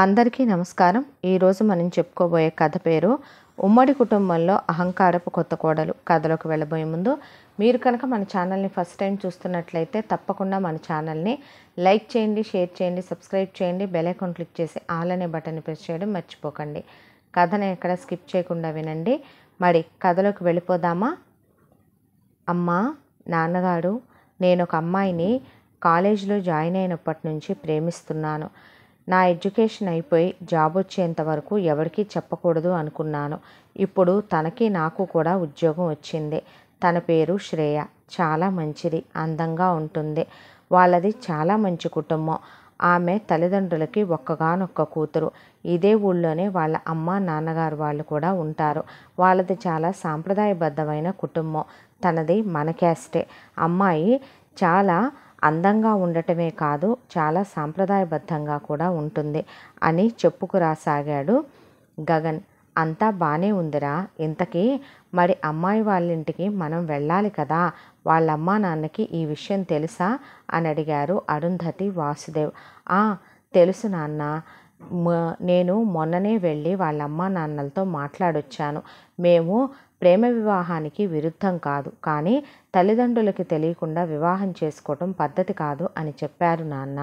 అందరికీ నమస్కారం ఈరోజు మనం చెప్పుకోబోయే కథ పేరు ఉమ్మడి కుటుంబంలో అహంకారపు కొత్త కోడలు కథలోకి వెళ్ళబోయే ముందు మీరు కనుక మన ఛానల్ని ఫస్ట్ టైం చూస్తున్నట్లయితే తప్పకుండా మన ఛానల్ని లైక్ చేయండి షేర్ చేయండి సబ్స్క్రైబ్ చేయండి అకౌన్ క్లిక్ చేసి ఆల్ అనే బటన్ ప్రెస్ చేయడం మర్చిపోకండి కథను ఎక్కడ స్కిప్ చేయకుండా వినండి మరి కథలోకి వెళ్ళిపోదామా అమ్మా నాన్నగారు నేను ఒక అమ్మాయిని కాలేజీలో జాయిన్ అయినప్పటి నుంచి ప్రేమిస్తున్నాను నా ఎడ్యుకేషన్ అయిపోయి జాబ్ వచ్చేంత వరకు ఎవరికీ చెప్పకూడదు అనుకున్నాను ఇప్పుడు తనకి నాకు కూడా ఉద్యోగం వచ్చింది తన పేరు శ్రేయ చాలా మంచిది అందంగా ఉంటుంది వాళ్ళది చాలా మంచి కుటుంబం ఆమె తల్లిదండ్రులకి ఒక్కగానొక్క కూతురు ఇదే ఊళ్ళోనే వాళ్ళ అమ్మ నాన్నగారు వాళ్ళు కూడా ఉంటారు వాళ్ళది చాలా సాంప్రదాయబద్ధమైన కుటుంబం తనది మన క్యాస్టే అమ్మాయి చాలా అందంగా ఉండటమే కాదు చాలా సాంప్రదాయబద్ధంగా కూడా ఉంటుంది అని చెప్పుకురాసాగాడు గగన్ అంతా బాగానే ఉందిరా ఇంతకీ మరి అమ్మాయి వాళ్ళింటికి మనం వెళ్ళాలి కదా వాళ్ళమ్మా నాన్నకి ఈ విషయం తెలుసా అని అడిగారు అరుంధతి వాసుదేవ్ తెలుసు నాన్న నేను మొన్ననే వెళ్ళి వాళ్ళ అమ్మా నాన్నలతో మాట్లాడొచ్చాను మేము ప్రేమ వివాహానికి విరుద్ధం కాదు కానీ తల్లిదండ్రులకి తెలియకుండా వివాహం చేసుకోవటం పద్ధతి కాదు అని చెప్పారు నాన్న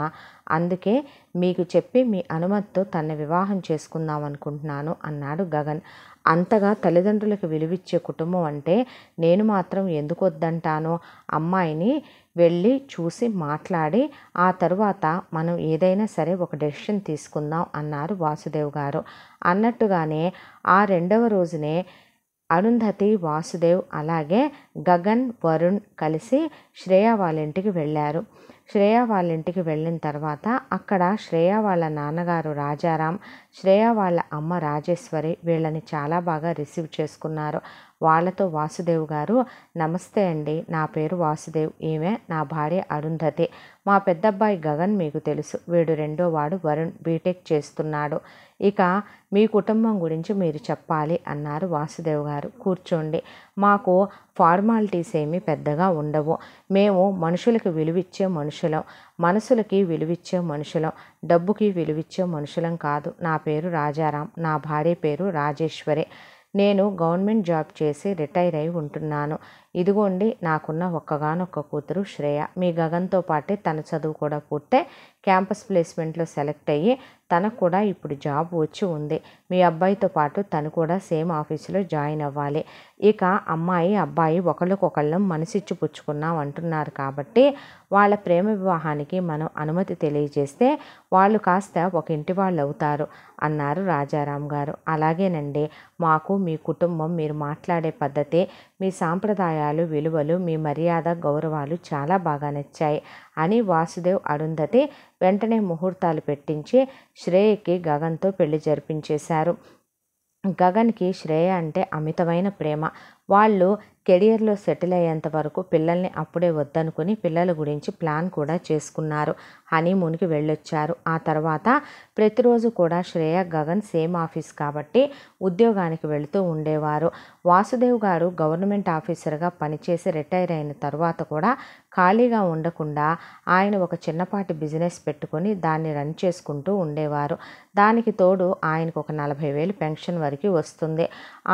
అందుకే మీకు చెప్పి మీ అనుమతితో తన్ని వివాహం చేసుకుందాం అనుకుంటున్నాను అన్నాడు గగన్ అంతగా తల్లిదండ్రులకు విలువిచ్చే కుటుంబం అంటే నేను మాత్రం ఎందుకు వద్దంటానో అమ్మాయిని వెళ్ళి చూసి మాట్లాడి ఆ తరువాత మనం ఏదైనా సరే ఒక డెసిషన్ తీసుకుందాం అన్నారు వాసుదేవ్ గారు అన్నట్టుగానే ఆ రెండవ రోజునే అరుంధతి వాసుదేవ్ అలాగే గగన్ వరుణ్ కలిసి శ్రేయ వాళ్ళ ఇంటికి వెళ్ళారు శ్రేయ వాళ్ళ ఇంటికి వెళ్ళిన తర్వాత అక్కడ శ్రేయ వాళ్ళ నాన్నగారు రాజారాం శ్రేయ వాళ్ళ అమ్మ రాజేశ్వరి వీళ్ళని చాలా బాగా రిసీవ్ చేసుకున్నారు వాళ్ళతో వాసుదేవ్ గారు నమస్తే అండి నా పేరు వాసుదేవ్ ఈమె నా భార్య అరుంధతి మా పెద్దబ్బాయి గగన్ మీకు తెలుసు వీడు రెండో వాడు వరుణ్ బీటెక్ చేస్తున్నాడు ఇక మీ కుటుంబం గురించి మీరు చెప్పాలి అన్నారు వాసుదేవ్ గారు కూర్చోండి మాకు ఫార్మాలిటీస్ ఏమీ పెద్దగా ఉండవు మేము మనుషులకు విలువిచ్చే మనుషులం మనసులకి విలువిచ్చే మనుషులం డబ్బుకి విలువిచ్చే మనుషులం కాదు నా పేరు రాజారాం నా భార్య పేరు రాజేశ్వరి నేను గవర్నమెంట్ జాబ్ చేసి రిటైర్ అయి ఉంటున్నాను ఇదిగోండి నాకున్న ఒక్కగానొక్క కూతురు శ్రేయ మీ గగన్తో పాటే తన చదువు కూడా పూర్తే క్యాంపస్ ప్లేస్మెంట్లో సెలెక్ట్ అయ్యి తనకు కూడా ఇప్పుడు జాబ్ వచ్చి ఉంది మీ అబ్బాయితో పాటు తను కూడా సేమ్ ఆఫీసులో జాయిన్ అవ్వాలి ఇక అమ్మాయి అబ్బాయి ఒకళ్ళకొకళ్ళం మనసిచ్చి పుచ్చుకున్నాం అంటున్నారు కాబట్టి వాళ్ళ ప్రేమ వివాహానికి మనం అనుమతి తెలియజేస్తే వాళ్ళు కాస్త ఒక ఇంటి వాళ్ళు అవుతారు అన్నారు రాజారాం గారు అలాగేనండి మాకు మీ కుటుంబం మీరు మాట్లాడే పద్ధతి మీ సాంప్రదాయాలు విలువలు మీ మర్యాద గౌరవాలు చాలా బాగా నచ్చాయి అని వాసుదేవ్ అరుంధతి వెంటనే ముహూర్తాలు పెట్టించి శ్రేయకి గగన్తో పెళ్లి జరిపించేశారు గగన్కి శ్రేయ అంటే అమితమైన ప్రేమ వాళ్ళు కెరియర్లో సెటిల్ అయ్యేంత వరకు పిల్లల్ని అప్పుడే వద్దనుకుని పిల్లల గురించి ప్లాన్ కూడా చేసుకున్నారు హనీమూన్కి వెళ్ళొచ్చారు ఆ తర్వాత ప్రతిరోజు కూడా శ్రేయ గగన్ సేమ్ ఆఫీస్ కాబట్టి ఉద్యోగానికి వెళుతూ ఉండేవారు వాసుదేవ్ గారు గవర్నమెంట్ ఆఫీసర్గా పనిచేసి రిటైర్ అయిన తర్వాత కూడా ఖాళీగా ఉండకుండా ఆయన ఒక చిన్నపాటి బిజినెస్ పెట్టుకొని దాన్ని రన్ చేసుకుంటూ ఉండేవారు దానికి తోడు ఆయనకు ఒక నలభై వేలు పెన్షన్ వరకు వస్తుంది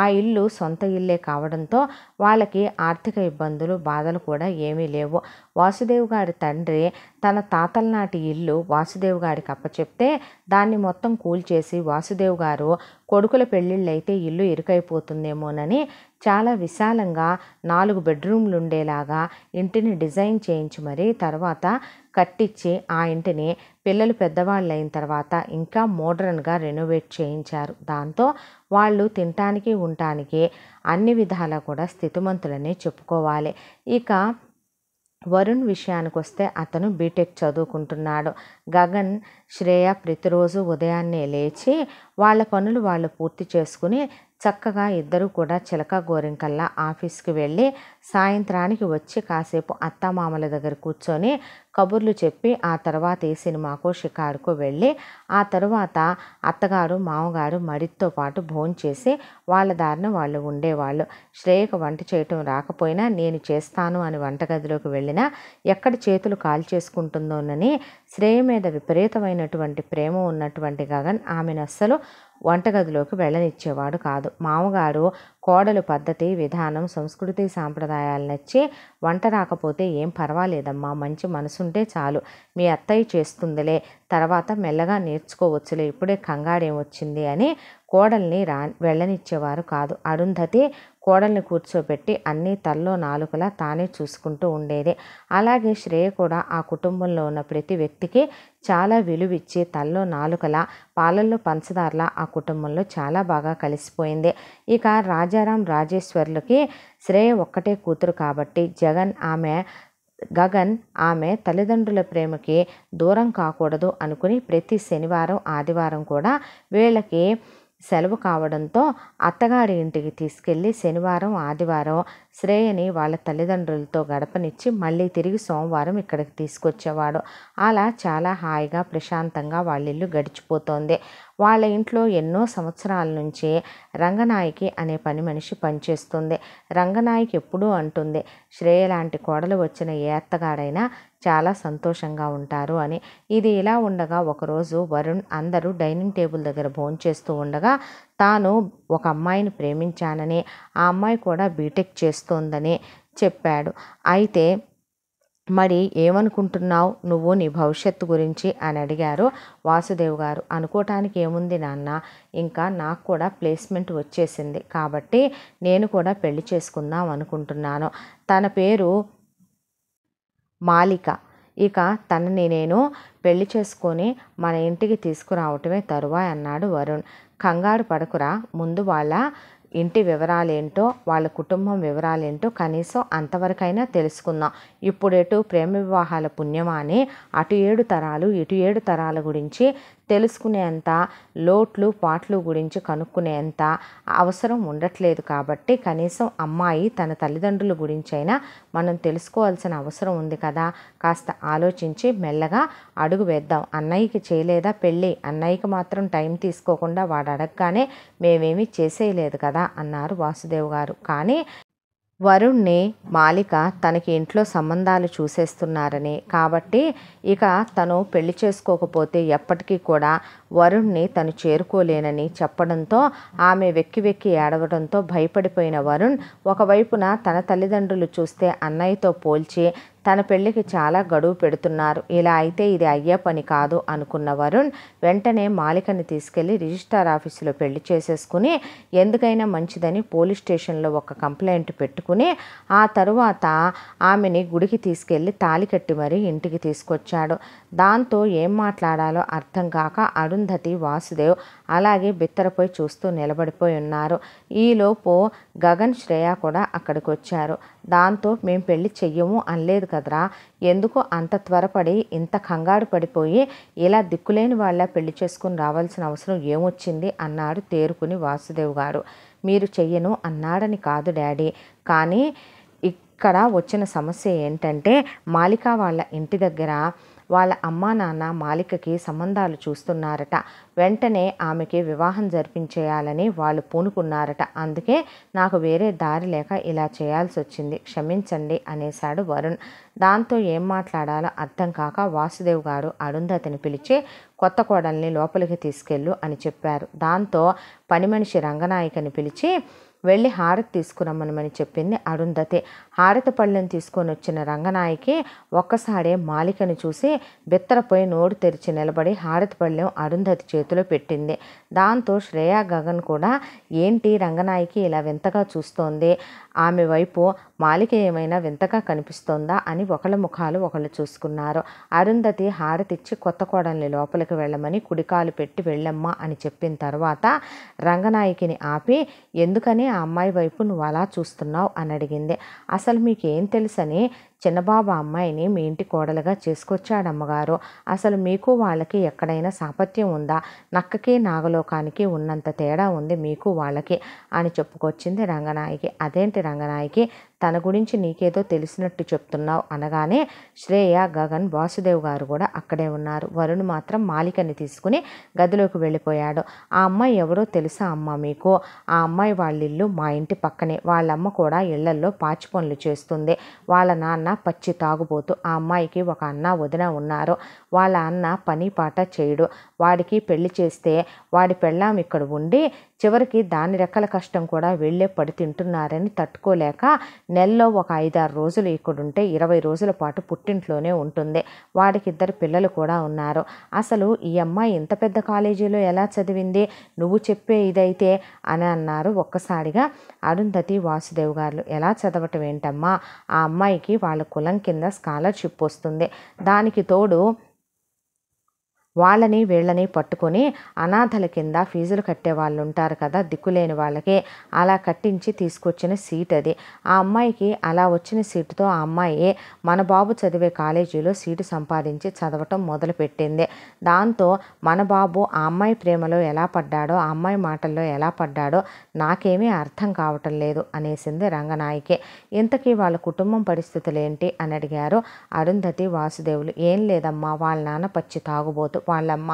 ఆ ఇల్లు సొంత ఇల్లే కావడం ఉండటంతో వాళ్ళకి ఆర్థిక ఇబ్బందులు బాధలు కూడా ఏమీ లేవు వాసుదేవ్ గారి తండ్రి తన తాతల నాటి ఇల్లు వాసుదేవ్ గారికి అప్పచెప్తే దాన్ని మొత్తం కూల్చేసి వాసుదేవ్ గారు కొడుకుల పెళ్ళిళ్ళైతే ఇల్లు ఇరుకైపోతుందేమోనని చాలా విశాలంగా నాలుగు బెడ్రూమ్లు ఉండేలాగా ఇంటిని డిజైన్ చేయించి మరీ తర్వాత కట్టించి ఆ ఇంటిని పిల్లలు పెద్దవాళ్ళు అయిన తర్వాత ఇంకా మోడ్రన్గా రెనోవేట్ చేయించారు దాంతో వాళ్ళు తినటానికి ఉండటానికి అన్ని విధాలా కూడా స్థితిమంతులని చెప్పుకోవాలి ఇక వరుణ్ విషయానికి వస్తే అతను బీటెక్ చదువుకుంటున్నాడు గగన్ శ్రేయ ప్రతిరోజు ఉదయాన్నే లేచి వాళ్ళ పనులు వాళ్ళు పూర్తి చేసుకుని చక్కగా ఇద్దరు కూడా చిలక గోరింకల్లా ఆఫీస్కి వెళ్ళి సాయంత్రానికి వచ్చి కాసేపు అత్తమామల దగ్గర కూర్చొని కబుర్లు చెప్పి ఆ తర్వాత ఈ సినిమాకు షికారుకు వెళ్ళి ఆ తర్వాత అత్తగారు మామగారు మడితో పాటు భోంచేసి వాళ్ళ దారిన వాళ్ళు ఉండేవాళ్ళు శ్రేయకు వంట చేయటం రాకపోయినా నేను చేస్తాను అని వంటగదిలోకి వెళ్ళినా ఎక్కడ చేతులు కాల్ చేసుకుంటుందోనని శ్రేయ మీద విపరీతమైనటువంటి ప్రేమ ఉన్నటువంటి గగన్ ఆమెను అస్సలు వంటగదిలోకి వెళ్ళనిచ్చేవాడు కాదు మామగారు కోడలు పద్ధతి విధానం సంస్కృతి సాంప్రదాయాలు నచ్చి వంట రాకపోతే ఏం పర్వాలేదమ్మా మంచి మనసుంటే చాలు మీ అత్తయ్య చేస్తుందిలే తర్వాత మెల్లగా నేర్చుకోవచ్చులే ఇప్పుడే కంగారేం వచ్చింది అని కోడల్ని రా వెళ్ళనిచ్చేవారు కాదు అరుంధతి కోడల్ని కూర్చోబెట్టి అన్నీ తల్లో నాలుకలా తానే చూసుకుంటూ ఉండేది అలాగే శ్రేయ కూడా ఆ కుటుంబంలో ఉన్న ప్రతి వ్యక్తికి చాలా విలువిచ్చి తల్లో నాలుకలా పాలల్లో పంచదారలా ఆ కుటుంబంలో చాలా బాగా కలిసిపోయింది ఇక రాజారాం రాజేశ్వర్లకి శ్రేయ ఒక్కటే కూతురు కాబట్టి జగన్ ఆమె గగన్ ఆమె తల్లిదండ్రుల ప్రేమకి దూరం కాకూడదు అనుకుని ప్రతి శనివారం ఆదివారం కూడా వీళ్ళకి సెలవు కావడంతో అత్తగారి ఇంటికి తీసుకెళ్ళి శనివారం ఆదివారం శ్రేయని వాళ్ళ తల్లిదండ్రులతో గడపనిచ్చి మళ్ళీ తిరిగి సోమవారం ఇక్కడికి తీసుకొచ్చేవాడు అలా చాలా హాయిగా ప్రశాంతంగా వాళ్ళ ఇల్లు గడిచిపోతోంది వాళ్ళ ఇంట్లో ఎన్నో సంవత్సరాల నుంచి రంగనాయకి అనే పని మనిషి పనిచేస్తుంది రంగనాయకి ఎప్పుడూ అంటుంది శ్రేయ లాంటి కోడలు వచ్చిన ఏ అత్తగాడైనా చాలా సంతోషంగా ఉంటారు అని ఇది ఇలా ఉండగా ఒకరోజు వరుణ్ అందరూ డైనింగ్ టేబుల్ దగ్గర భోంచేస్తూ ఉండగా తాను ఒక అమ్మాయిని ప్రేమించానని ఆ అమ్మాయి కూడా బీటెక్ చేస్తోందని చెప్పాడు అయితే మరి ఏమనుకుంటున్నావు నువ్వు నీ భవిష్యత్తు గురించి అని అడిగారు వాసుదేవ్ గారు అనుకోవటానికి ఏముంది నాన్న ఇంకా నాకు కూడా ప్లేస్మెంట్ వచ్చేసింది కాబట్టి నేను కూడా పెళ్లి చేసుకుందాం అనుకుంటున్నాను తన పేరు మాలిక ఇక తనని నేను పెళ్లి చేసుకొని మన ఇంటికి తీసుకురావటమే తరువాయి అన్నాడు వరుణ్ కంగారు పడకురా ముందు వాళ్ళ ఇంటి వివరాలేంటో వాళ్ళ కుటుంబం వివరాలేంటో కనీసం అంతవరకైనా తెలుసుకుందాం ఇప్పుడెటు ప్రేమ వివాహాల పుణ్యమా అని అటు ఏడు తరాలు ఇటు ఏడు తరాల గురించి తెలుసుకునేంత లోట్లు పాట్లు గురించి కనుక్కునేంత అవసరం ఉండట్లేదు కాబట్టి కనీసం అమ్మాయి తన తల్లిదండ్రుల గురించి అయినా మనం తెలుసుకోవాల్సిన అవసరం ఉంది కదా కాస్త ఆలోచించి మెల్లగా అడుగు వేద్దాం అన్నయ్యకి చేయలేదా పెళ్ళి అన్నయ్యకి మాత్రం టైం తీసుకోకుండా వాడు అడగగానే మేమేమీ చేసేయలేదు కదా అన్నారు వాసుదేవ్ గారు కానీ వరుణ్ణి మాలిక తనకి ఇంట్లో సంబంధాలు చూసేస్తున్నారని కాబట్టి ఇక తను పెళ్లి చేసుకోకపోతే ఎప్పటికీ కూడా వరుణ్ణి తను చేరుకోలేనని చెప్పడంతో ఆమె వెక్కి వెక్కి ఏడవడంతో భయపడిపోయిన వరుణ్ ఒకవైపున తన తల్లిదండ్రులు చూస్తే అన్నయ్యతో పోల్చి తన పెళ్లికి చాలా గడువు పెడుతున్నారు ఇలా అయితే ఇది అయ్యే పని కాదు అనుకున్న వరుణ్ వెంటనే మాలికని తీసుకెళ్లి రిజిస్టార్ ఆఫీసులో పెళ్లి చేసేసుకుని ఎందుకైనా మంచిదని పోలీస్ స్టేషన్లో ఒక కంప్లైంట్ పెట్టుకుని ఆ తరువాత ఆమెని గుడికి తీసుకెళ్లి తాళి కట్టి మరీ ఇంటికి తీసుకొచ్చాడు దాంతో ఏం మాట్లాడాలో అర్థం కాక అడు అరుంధతి వాసుదేవ్ అలాగే బిత్తరపోయి చూస్తూ నిలబడిపోయి ఉన్నారు ఈలోపు గగన్ శ్రేయ కూడా అక్కడికి వచ్చారు దాంతో మేము పెళ్లి చెయ్యము అనలేదు కదరా ఎందుకు అంత త్వరపడి ఇంత కంగారు పడిపోయి ఇలా దిక్కులేని వాళ్ళ పెళ్లి చేసుకుని రావాల్సిన అవసరం ఏమొచ్చింది అన్నాడు తేరుకుని వాసుదేవ్ గారు మీరు చెయ్యను అన్నాడని కాదు డాడీ కానీ ఇక్కడ వచ్చిన సమస్య ఏంటంటే మాలికా వాళ్ళ ఇంటి దగ్గర వాళ్ళ అమ్మా నాన్న మాలికకి సంబంధాలు చూస్తున్నారట వెంటనే ఆమెకి వివాహం జరిపించేయాలని వాళ్ళు పూనుకున్నారట అందుకే నాకు వేరే దారి లేక ఇలా చేయాల్సి వచ్చింది క్షమించండి అనేశాడు వరుణ్ దాంతో ఏం మాట్లాడాలో అర్థం కాక వాసుదేవ్ గారు అరుంధతిని పిలిచి కొత్త కోడల్ని లోపలికి తీసుకెళ్ళు అని చెప్పారు దాంతో పని మనిషి రంగనాయకని పిలిచి వెళ్ళి హారతి తీసుకురమ్మనమని చెప్పింది అరుంధతి హారతి పళ్ళను తీసుకొని వచ్చిన రంగనాయకి ఒక్కసారే మాలికను చూసి బిత్తరపోయి నోరు తెరిచి నిలబడి హారతి పళ్ళెం అరుంధతి చేతిలో పెట్టింది దాంతో శ్రేయా గగన్ కూడా ఏంటి రంగనాయకి ఇలా వింతగా చూస్తోంది ఆమె వైపు మాలిక ఏమైనా వింతగా కనిపిస్తోందా అని ఒకళ్ళ ముఖాలు ఒకళ్ళు చూసుకున్నారు అరుంధతి హారతిచ్చి కొత్త కోడల్ని లోపలికి వెళ్ళమని కుడికాలు పెట్టి వెళ్ళమ్మా అని చెప్పిన తర్వాత రంగనాయకిని ఆపి ఎందుకని ఆ అమ్మాయి వైపు నువ్వు అలా చూస్తున్నావు అని అడిగింది అసలు మీకేం తెలుసని చిన్నబాబు అమ్మాయిని మీ ఇంటి కోడలుగా చేసుకొచ్చాడు అమ్మగారు అసలు మీకు వాళ్ళకి ఎక్కడైనా సాపత్యం ఉందా నక్కకి నాగలోకానికి ఉన్నంత తేడా ఉంది మీకు వాళ్ళకి అని చెప్పుకొచ్చింది రంగనాయకి అదేంటి రంగనాయకి తన గురించి నీకేదో తెలిసినట్టు చెప్తున్నావు అనగానే శ్రేయ గగన్ వాసుదేవ్ గారు కూడా అక్కడే ఉన్నారు వరుణ్ మాత్రం మాలికని తీసుకుని గదిలోకి వెళ్ళిపోయాడు ఆ అమ్మాయి ఎవరో తెలుసా అమ్మ మీకు ఆ అమ్మాయి వాళ్ళ ఇల్లు మా ఇంటి పక్కనే వాళ్ళమ్మ కూడా ఇళ్లల్లో పాచి పనులు చేస్తుంది వాళ్ళ నాన్న పచ్చి తాగుబోతూ ఆ అమ్మాయికి ఒక అన్న వదిన ఉన్నారు వాళ్ళ అన్న పని పాట చేయడు వాడికి పెళ్లి చేస్తే వాడి పెళ్ళాం ఇక్కడ ఉండి చివరికి దాని రెక్కల కష్టం కూడా వెళ్ళే పడి తింటున్నారని తట్టుకోలేక నెలలో ఒక ఐదారు రోజులు ఇక్కడుంటే ఇరవై రోజుల పాటు పుట్టింట్లోనే ఉంటుంది వాడికి ఇద్దరు పిల్లలు కూడా ఉన్నారు అసలు ఈ అమ్మాయి ఇంత పెద్ద కాలేజీలో ఎలా చదివింది నువ్వు చెప్పే ఇదైతే అని అన్నారు ఒక్కసారిగా అరుంధతి వాసుదేవ్ గారు ఎలా చదవటం ఏంటమ్మా ఆ అమ్మాయికి వాళ్ళ కులం కింద స్కాలర్షిప్ వస్తుంది దానికి తోడు వాళ్ళని వీళ్ళని పట్టుకొని అనాథల కింద ఫీజులు కట్టే వాళ్ళు ఉంటారు కదా దిక్కులేని వాళ్ళకి అలా కట్టించి తీసుకొచ్చిన సీట్ అది ఆ అమ్మాయికి అలా వచ్చిన సీటుతో ఆ అమ్మాయి మన బాబు చదివే కాలేజీలో సీటు సంపాదించి చదవటం మొదలుపెట్టింది దాంతో మన బాబు ఆ అమ్మాయి ప్రేమలో ఎలా పడ్డాడో ఆ అమ్మాయి మాటల్లో ఎలా పడ్డాడో నాకేమీ అర్థం కావటం లేదు అనేసింది రంగనాయకి ఇంతకీ వాళ్ళ కుటుంబం పరిస్థితులు ఏంటి అని అడిగారు అరుంధతి వాసుదేవులు ఏం లేదమ్మా వాళ్ళ నాన్న పచ్చి తాగుబోతు వాళ్ళమ్మ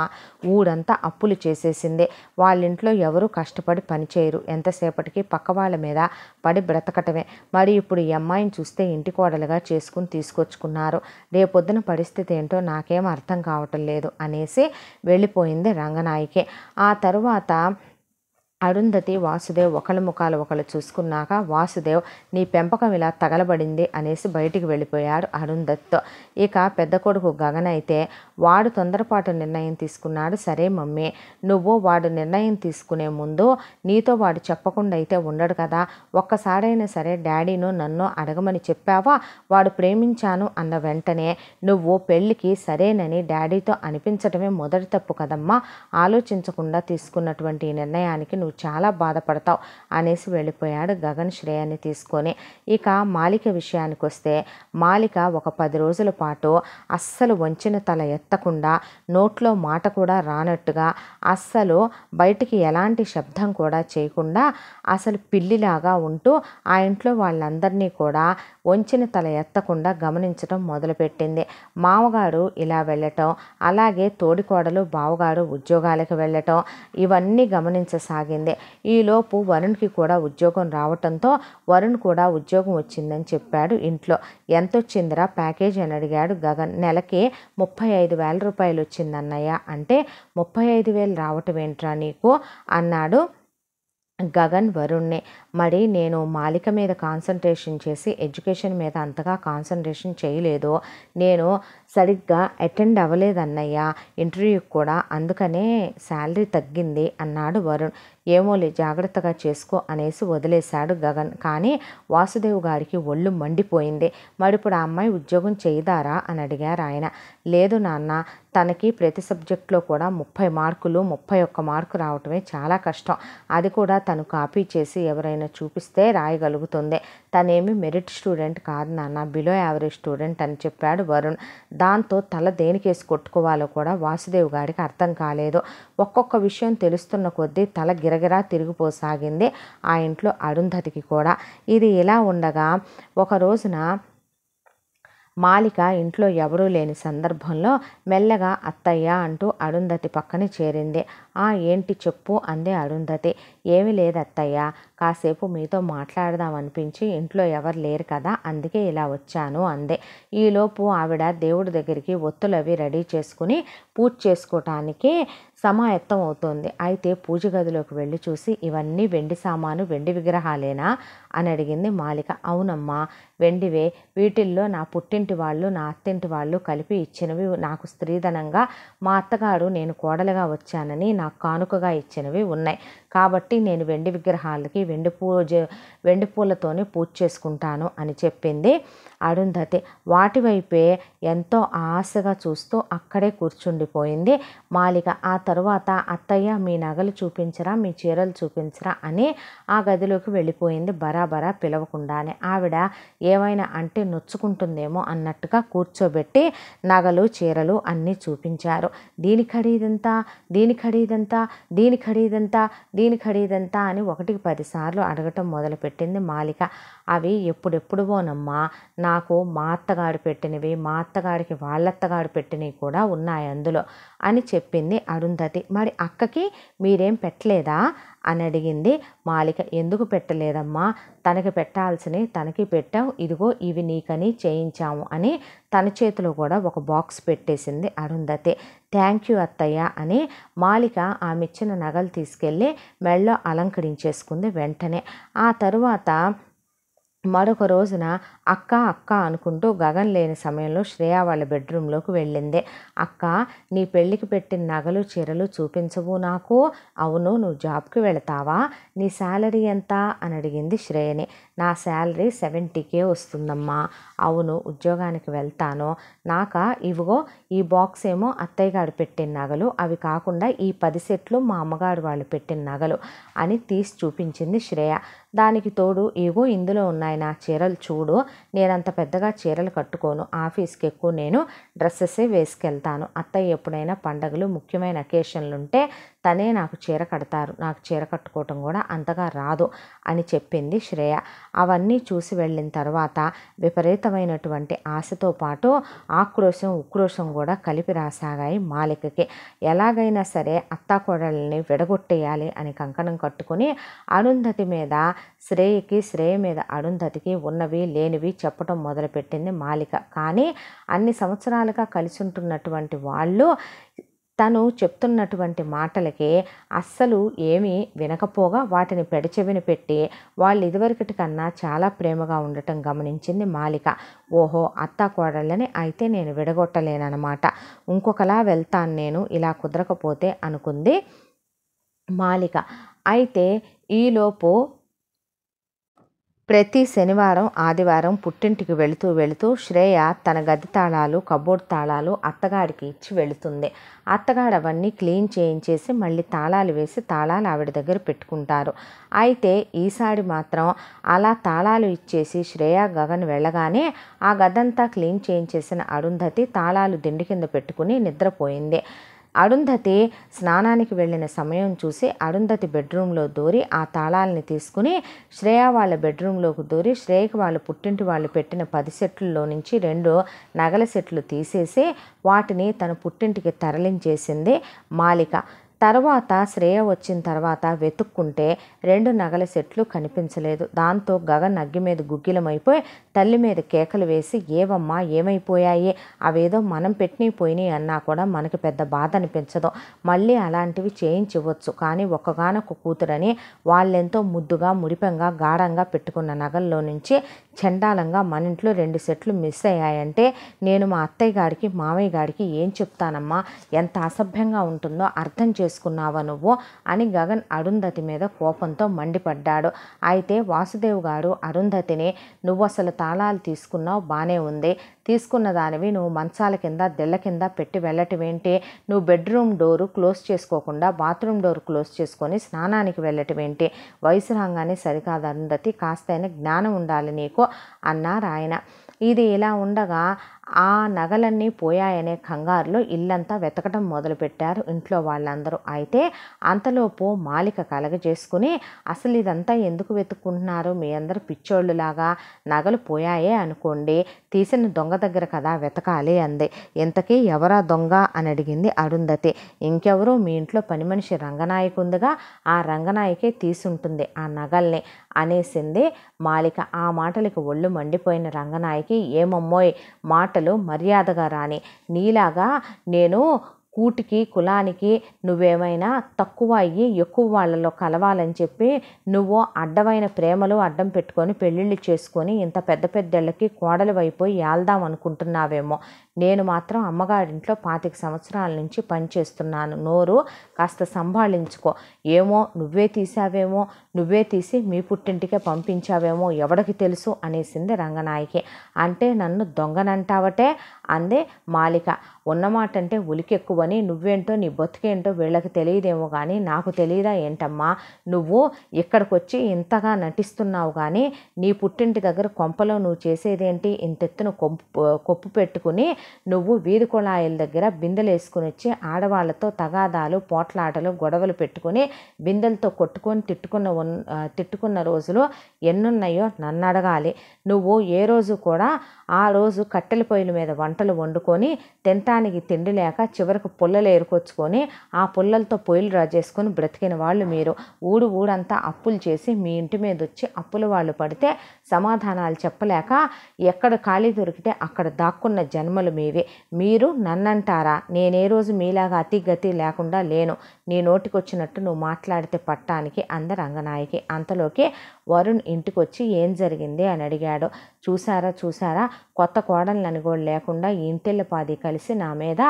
ఊరంతా అప్పులు చేసేసిందే వాళ్ళింట్లో ఎవరు కష్టపడి పనిచేయరు ఎంతసేపటికి పక్క వాళ్ళ మీద పడి బ్రతకటమే మరి ఇప్పుడు ఈ అమ్మాయిని చూస్తే ఇంటి కోడలుగా చేసుకుని తీసుకొచ్చుకున్నారు రేపొద్దున పరిస్థితి ఏంటో నాకేం అర్థం కావటం లేదు అనేసి వెళ్ళిపోయింది రంగనాయకే ఆ తరువాత అరుంధతి వాసుదేవ్ ఒకళ్ళ ముఖాలు ఒకళ్ళు చూసుకున్నాక వాసుదేవ్ నీ పెంపకం ఇలా తగలబడింది అనేసి బయటికి వెళ్ళిపోయాడు అరుంధత్తో ఇక పెద్ద కొడుకు గగన్ అయితే వాడు తొందరపాటు నిర్ణయం తీసుకున్నాడు సరే మమ్మీ నువ్వు వాడు నిర్ణయం తీసుకునే ముందు నీతో వాడు చెప్పకుండా అయితే ఉండడు కదా ఒక్కసారైనా సరే డాడీను నన్ను అడగమని చెప్పావా వాడు ప్రేమించాను అన్న వెంటనే నువ్వు పెళ్ళికి సరేనని డాడీతో అనిపించడమే మొదటి తప్పు కదమ్మా ఆలోచించకుండా తీసుకున్నటువంటి నిర్ణయానికి నువ్వు నువ్వు చాలా బాధపడతావు అనేసి వెళ్ళిపోయాడు గగన్ శ్రేయాన్ని తీసుకొని ఇక మాలిక విషయానికి వస్తే మాలిక ఒక పది రోజుల పాటు అస్సలు వంచిన తల ఎత్తకుండా నోట్లో మాట కూడా రానట్టుగా అస్సలు బయటికి ఎలాంటి శబ్దం కూడా చేయకుండా అసలు పిల్లిలాగా ఉంటూ ఆ ఇంట్లో వాళ్ళందరినీ కూడా వంచిన తల ఎత్తకుండా గమనించడం మొదలుపెట్టింది మామగారు ఇలా వెళ్ళటం అలాగే తోడికోడలు బావగారు ఉద్యోగాలకు వెళ్ళటం ఇవన్నీ గమనించసాగింది జరిగింది ఈలోపు వరుణ్కి కూడా ఉద్యోగం రావటంతో వరుణ్ కూడా ఉద్యోగం వచ్చిందని చెప్పాడు ఇంట్లో ఎంత వచ్చిందిరా ప్యాకేజ్ అని అడిగాడు గగన్ నెలకి ముప్పై ఐదు వేల రూపాయలు వచ్చిందన్నయ్య అంటే ముప్పై ఐదు వేలు రావటం ఏంట్రా నీకు అన్నాడు గగన్ వరుణ్ణి మరి నేను మాలిక మీద కాన్సన్ట్రేషన్ చేసి ఎడ్యుకేషన్ మీద అంతగా కాన్సన్ట్రేషన్ చేయలేదు నేను సరిగ్గా అటెండ్ అవ్వలేదన్నయ్యా ఇంటర్వ్యూకి కూడా అందుకనే శాలరీ తగ్గింది అన్నాడు వరుణ్ ఏమోలే జాగ్రత్తగా చేసుకో అనేసి వదిలేశాడు గగన్ కానీ వాసుదేవ్ గారికి ఒళ్ళు మండిపోయింది మరి ఇప్పుడు ఆ అమ్మాయి ఉద్యోగం చేయదారా అని అడిగారు ఆయన లేదు నాన్న తనకి ప్రతి సబ్జెక్ట్లో కూడా ముప్పై మార్కులు ముప్పై ఒక్క మార్కు రావటమే చాలా కష్టం అది కూడా తను కాపీ చేసి ఎవరైనా ఏమైనా చూపిస్తే రాయగలుగుతుంది తనేమి మెరిట్ స్టూడెంట్ కాదు నాన్న బిలో యావరేజ్ స్టూడెంట్ అని చెప్పాడు వరుణ్ దాంతో తల దేనికేసి కొట్టుకోవాలో కూడా వాసుదేవ్ గారికి అర్థం కాలేదు ఒక్కొక్క విషయం తెలుస్తున్న కొద్దీ తల గిరగిరా తిరిగిపోసాగింది ఆ ఇంట్లో అరుంధతికి కూడా ఇది ఇలా ఉండగా ఒక రోజున మాలిక ఇంట్లో ఎవరూ లేని సందర్భంలో మెల్లగా అత్తయ్య అంటూ అరుంధతి పక్కన చేరింది ఆ ఏంటి చెప్పు అంది అరుంధతి ఏమీ లేదు అత్తయ్య కాసేపు మీతో మాట్లాడదాం అనిపించి ఇంట్లో ఎవరు లేరు కదా అందుకే ఇలా వచ్చాను అందే ఈలోపు ఆవిడ దేవుడి దగ్గరికి ఒత్తులవి రెడీ చేసుకుని పూజ చేసుకోవటానికి సమాయత్తం అవుతుంది అయితే పూజ గదిలోకి వెళ్ళి చూసి ఇవన్నీ వెండి సామాను వెండి విగ్రహాలేనా అని అడిగింది మాలిక అవునమ్మా వెండివే వీటిల్లో నా పుట్టింటి వాళ్ళు నా అత్తింటి వాళ్ళు కలిపి ఇచ్చినవి నాకు స్త్రీధనంగా మా అత్తగారు నేను కోడలుగా వచ్చానని నాకు కానుకగా ఇచ్చినవి ఉన్నాయి కాబట్టి నేను వెండి విగ్రహాలకి వెండి పూజ వెండి పూలతోనే పూజ చేసుకుంటాను అని చెప్పింది అరుంధతి వాటివైపే ఎంతో ఆశగా చూస్తూ అక్కడే కూర్చుండిపోయింది మాలిక ఆ తరువాత అత్తయ్య మీ నగలు చూపించరా మీ చీరలు చూపించరా అని ఆ గదిలోకి వెళ్ళిపోయింది బరాబరా పిలవకుండానే ఆవిడ ఏ ఏమైనా అంటే నొచ్చుకుంటుందేమో అన్నట్టుగా కూర్చోబెట్టి నగలు చీరలు అన్నీ చూపించారు దీని ఖరీదంత దీని ఖరీదంత దీని ఖరీదంత దీని ఖరీదంత అని ఒకటికి పదిసార్లు అడగటం మొదలుపెట్టింది మాలిక అవి ఎప్పుడెప్పుడువోనమ్మా నాకు మా అత్తగాడు పెట్టినవి మా అత్తగాడికి వాళ్ళత్తగాడు పెట్టినవి కూడా ఉన్నాయి అందులో అని చెప్పింది అరుంధతి మరి అక్కకి మీరేం పెట్టలేదా అని అడిగింది మాలిక ఎందుకు పెట్టలేదమ్మా తనకి పెట్టాల్సినవి తనకి పెట్టాం ఇదిగో ఇవి నీకని చేయించాము అని తన చేతిలో కూడా ఒక బాక్స్ పెట్టేసింది అరుంధతి థ్యాంక్ యూ అత్తయ్య అని మాలిక ఆమె ఇచ్చిన నగలు తీసుకెళ్ళి మెళ్ళో అలంకరించేసుకుంది వెంటనే ఆ తరువాత మరొక రోజున అక్క అక్క అనుకుంటూ గగన్ లేని సమయంలో శ్రేయ వాళ్ళ బెడ్రూమ్లోకి వెళ్ళింది అక్క నీ పెళ్ళికి పెట్టిన నగలు చీరలు చూపించవు నాకు అవును నువ్వు జాబ్కి వెళతావా నీ శాలరీ ఎంత అని అడిగింది శ్రేయని నా శాలరీ సెవెంటీకే వస్తుందమ్మా అవును ఉద్యోగానికి వెళ్తాను నాకా ఇవిగో ఈ బాక్స్ ఏమో అత్తయ్య గారు పెట్టిన నగలు అవి కాకుండా ఈ పది సెట్లు మా అమ్మగారు వాళ్ళు పెట్టిన నగలు అని తీసి చూపించింది శ్రేయ దానికి తోడు ఇగో ఇందులో ఉన్నాయి నా చీరలు చూడు నేనంత పెద్దగా చీరలు కట్టుకోను ఆఫీస్కి ఎక్కువ నేను డ్రెస్సెస్ వేసుకెళ్తాను అత్తయ్య ఎప్పుడైనా పండగలు ముఖ్యమైన అకేషన్లు ఉంటే తనే నాకు చీర కడతారు నాకు చీర కట్టుకోవటం కూడా అంతగా రాదు అని చెప్పింది శ్రేయ అవన్నీ చూసి వెళ్ళిన తర్వాత విపరీతమైనటువంటి ఆశతో పాటు ఆక్రోశం ఉక్రోశం కూడా కలిపి రాసాగాయి మాలికకి ఎలాగైనా సరే అత్తాకోడల్ని విడగొట్టేయాలి అని కంకణం కట్టుకుని అరుంధతి మీద శ్రేయకి శ్రేయ మీద అరుంధతికి ఉన్నవి లేనివి చెప్పటం మొదలుపెట్టింది మాలిక కానీ అన్ని సంవత్సరాలుగా కలిసి ఉంటున్నటువంటి వాళ్ళు తను చెప్తున్నటువంటి మాటలకి అస్సలు ఏమీ వినకపోగా వాటిని పెడచెవిన పెట్టి వాళ్ళు ఇదివరకటి కన్నా చాలా ప్రేమగా ఉండటం గమనించింది మాలిక ఓహో అత్త కోడళ్ళని అయితే నేను విడగొట్టలేనమాట ఇంకొకలా వెళ్తాను నేను ఇలా కుదరకపోతే అనుకుంది మాలిక అయితే ఈలోపు ప్రతి శనివారం ఆదివారం పుట్టింటికి వెళుతూ వెళుతూ శ్రేయ తన గది తాళాలు కబోర్డ్ తాళాలు అత్తగాడికి ఇచ్చి వెళుతుంది అత్తగాడు అవన్నీ క్లీన్ చేయించేసి మళ్ళీ తాళాలు వేసి తాళాలు ఆవిడ దగ్గర పెట్టుకుంటారు అయితే ఈసారి మాత్రం అలా తాళాలు ఇచ్చేసి శ్రేయ గగన్ వెళ్ళగానే ఆ గదంతా క్లీన్ చేయించేసిన అరుంధతి తాళాలు దిండి కింద పెట్టుకుని నిద్రపోయింది అరుంధతి స్నానానికి వెళ్ళిన సమయం చూసి అరుంధతి బెడ్రూమ్లో దూరి ఆ తాళాలని తీసుకుని శ్రేయ వాళ్ళ బెడ్రూమ్లోకి దూరి శ్రేయకి వాళ్ళ పుట్టింటి వాళ్ళు పెట్టిన పది సెట్లలో నుంచి రెండు నగల సెట్లు తీసేసి వాటిని తన పుట్టింటికి తరలించేసింది మాలిక తర్వాత శ్రేయ వచ్చిన తర్వాత వెతుక్కుంటే రెండు నగల సెట్లు కనిపించలేదు దాంతో గగన్ అగ్గి మీద గుగ్గిలమైపోయి తల్లి మీద కేకలు వేసి ఏవమ్మా ఏమైపోయాయి అవేదో మనం పెట్టినవి పోయినాయి అన్నా కూడా మనకి పెద్ద బాధ అనిపించదు మళ్ళీ అలాంటివి చేయించవచ్చు కానీ ఒక్కగానొక్క కూతురని వాళ్ళెంతో ముద్దుగా ముడిపంగా గాఢంగా పెట్టుకున్న నగల్లో నుంచి చండాలంగా మన ఇంట్లో రెండు సెట్లు మిస్ అయ్యాయంటే నేను మా అత్తయ్య గారికి మామయ్య గారికి ఏం చెప్తానమ్మా ఎంత అసభ్యంగా ఉంటుందో అర్థం చేసుకున్నావా నువ్వు అని గగన్ అరుంధతి మీద కోపంతో మండిపడ్డాడు అయితే వాసుదేవ్ గారు అరుంధతిని నువ్వు అసలు తాళాలు తీసుకున్నావు బాగానే ఉంది తీసుకున్న దానివి నువ్వు మంచాల కింద దెల్ల కింద పెట్టి వెళ్ళటమేంటే నువ్వు బెడ్రూమ్ డోరు క్లోజ్ చేసుకోకుండా బాత్రూమ్ డోర్ క్లోజ్ చేసుకొని స్నానానికి వెళ్ళటమేంటి వయసు రాగానే సరికాదు అరుంధతి కాస్తైన జ్ఞానం ఉండాలి నీకు అన్నారు ఆయన ఇది ఇలా ఉండగా ఆ నగలన్నీ పోయాయనే కంగారులో ఇల్లంతా వెతకడం మొదలుపెట్టారు ఇంట్లో వాళ్ళందరూ అయితే అంతలోపు మాలిక కలగజేసుకుని అసలు ఇదంతా ఎందుకు వెతుక్కుంటున్నారు మీ అందరు పిచ్చోళ్ళులాగా నగలు పోయాయే అనుకోండి తీసిన దొంగ దగ్గర కదా వెతకాలి అంది ఇంతకీ ఎవరా దొంగ అని అడిగింది అరుంధతి ఇంకెవరో మీ ఇంట్లో పని మనిషి రంగనాయకు ఉందిగా ఆ రంగనాయకే తీసుంటుంది ఆ నగల్ని అనేసింది మాలిక ఆ మాటలకి ఒళ్ళు మండిపోయిన రంగనాయకి ఏమమ్మోయ్ మాట మాటలు మర్యాదగా రాని నీలాగా నేను కూటికి కులానికి నువ్వేమైనా తక్కువ అయ్యి ఎక్కువ వాళ్ళలో కలవాలని చెప్పి నువ్వు అడ్డమైన ప్రేమలు అడ్డం పెట్టుకొని పెళ్ళిళ్ళు చేసుకొని ఇంత పెద్ద పెద్దళ్ళకి కోడలు వైపు ఏల్దాం అనుకుంటున్నావేమో నేను మాత్రం అమ్మగారింట్లో పాతిక సంవత్సరాల నుంచి పనిచేస్తున్నాను నోరు కాస్త సంభాళించుకో ఏమో నువ్వే తీసావేమో నువ్వే తీసి మీ పుట్టింటికే పంపించావేమో ఎవడికి తెలుసు అనేసింది రంగనాయకి అంటే నన్ను దొంగనంటావటే అంది మాలిక ఉన్నమాట అంటే ఉలికెక్కువని నువ్వేంటో నీ బతుకేంటో వీళ్ళకి తెలియదేమో కానీ నాకు తెలియదా ఏంటమ్మా నువ్వు ఇక్కడికి వచ్చి ఇంతగా నటిస్తున్నావు కానీ నీ పుట్టింటి దగ్గర కొంపలో నువ్వు చేసేదేంటి ఇంతెత్తున కొంపు కొప్పు పెట్టుకుని నువ్వు వీధి కుళాయిల దగ్గర బిందెలేసుకుని వచ్చి ఆడవాళ్లతో తగాదాలు పోట్లాటలు గొడవలు పెట్టుకుని బిందెలతో కొట్టుకొని తిట్టుకున్న తిట్టుకున్న రోజులు ఎన్నున్నాయో నన్ను అడగాలి నువ్వు ఏ రోజు కూడా ఆ రోజు కట్టెల పొయ్యిల మీద వంటలు వండుకొని తినటానికి తిండి లేక చివరకు పుల్లలు ఏరుకొచ్చుకొని ఆ పుల్లలతో పొయ్యిలు చేసుకొని బ్రతికిన వాళ్ళు మీరు ఊడు ఊడంతా అప్పులు చేసి మీ ఇంటి మీద వచ్చి అప్పుల వాళ్ళు పడితే సమాధానాలు చెప్పలేక ఎక్కడ ఖాళీ దొరికితే అక్కడ దాక్కున్న జన్మలు మీవే మీరు నన్నంటారా నేనే రోజు మీలాగా అతి గతి లేకుండా లేను నీ నోటికొచ్చినట్టు నువ్వు మాట్లాడితే పట్టానికి అందరు అంగనాయకి అంతలోకి వరుణ్ ఇంటికి వచ్చి ఏం జరిగింది అని అడిగాడు చూసారా చూసారా కొత్త కోడళ్ళని కూడా లేకుండా ఇంటిల్లపాది కలిసి నా మీద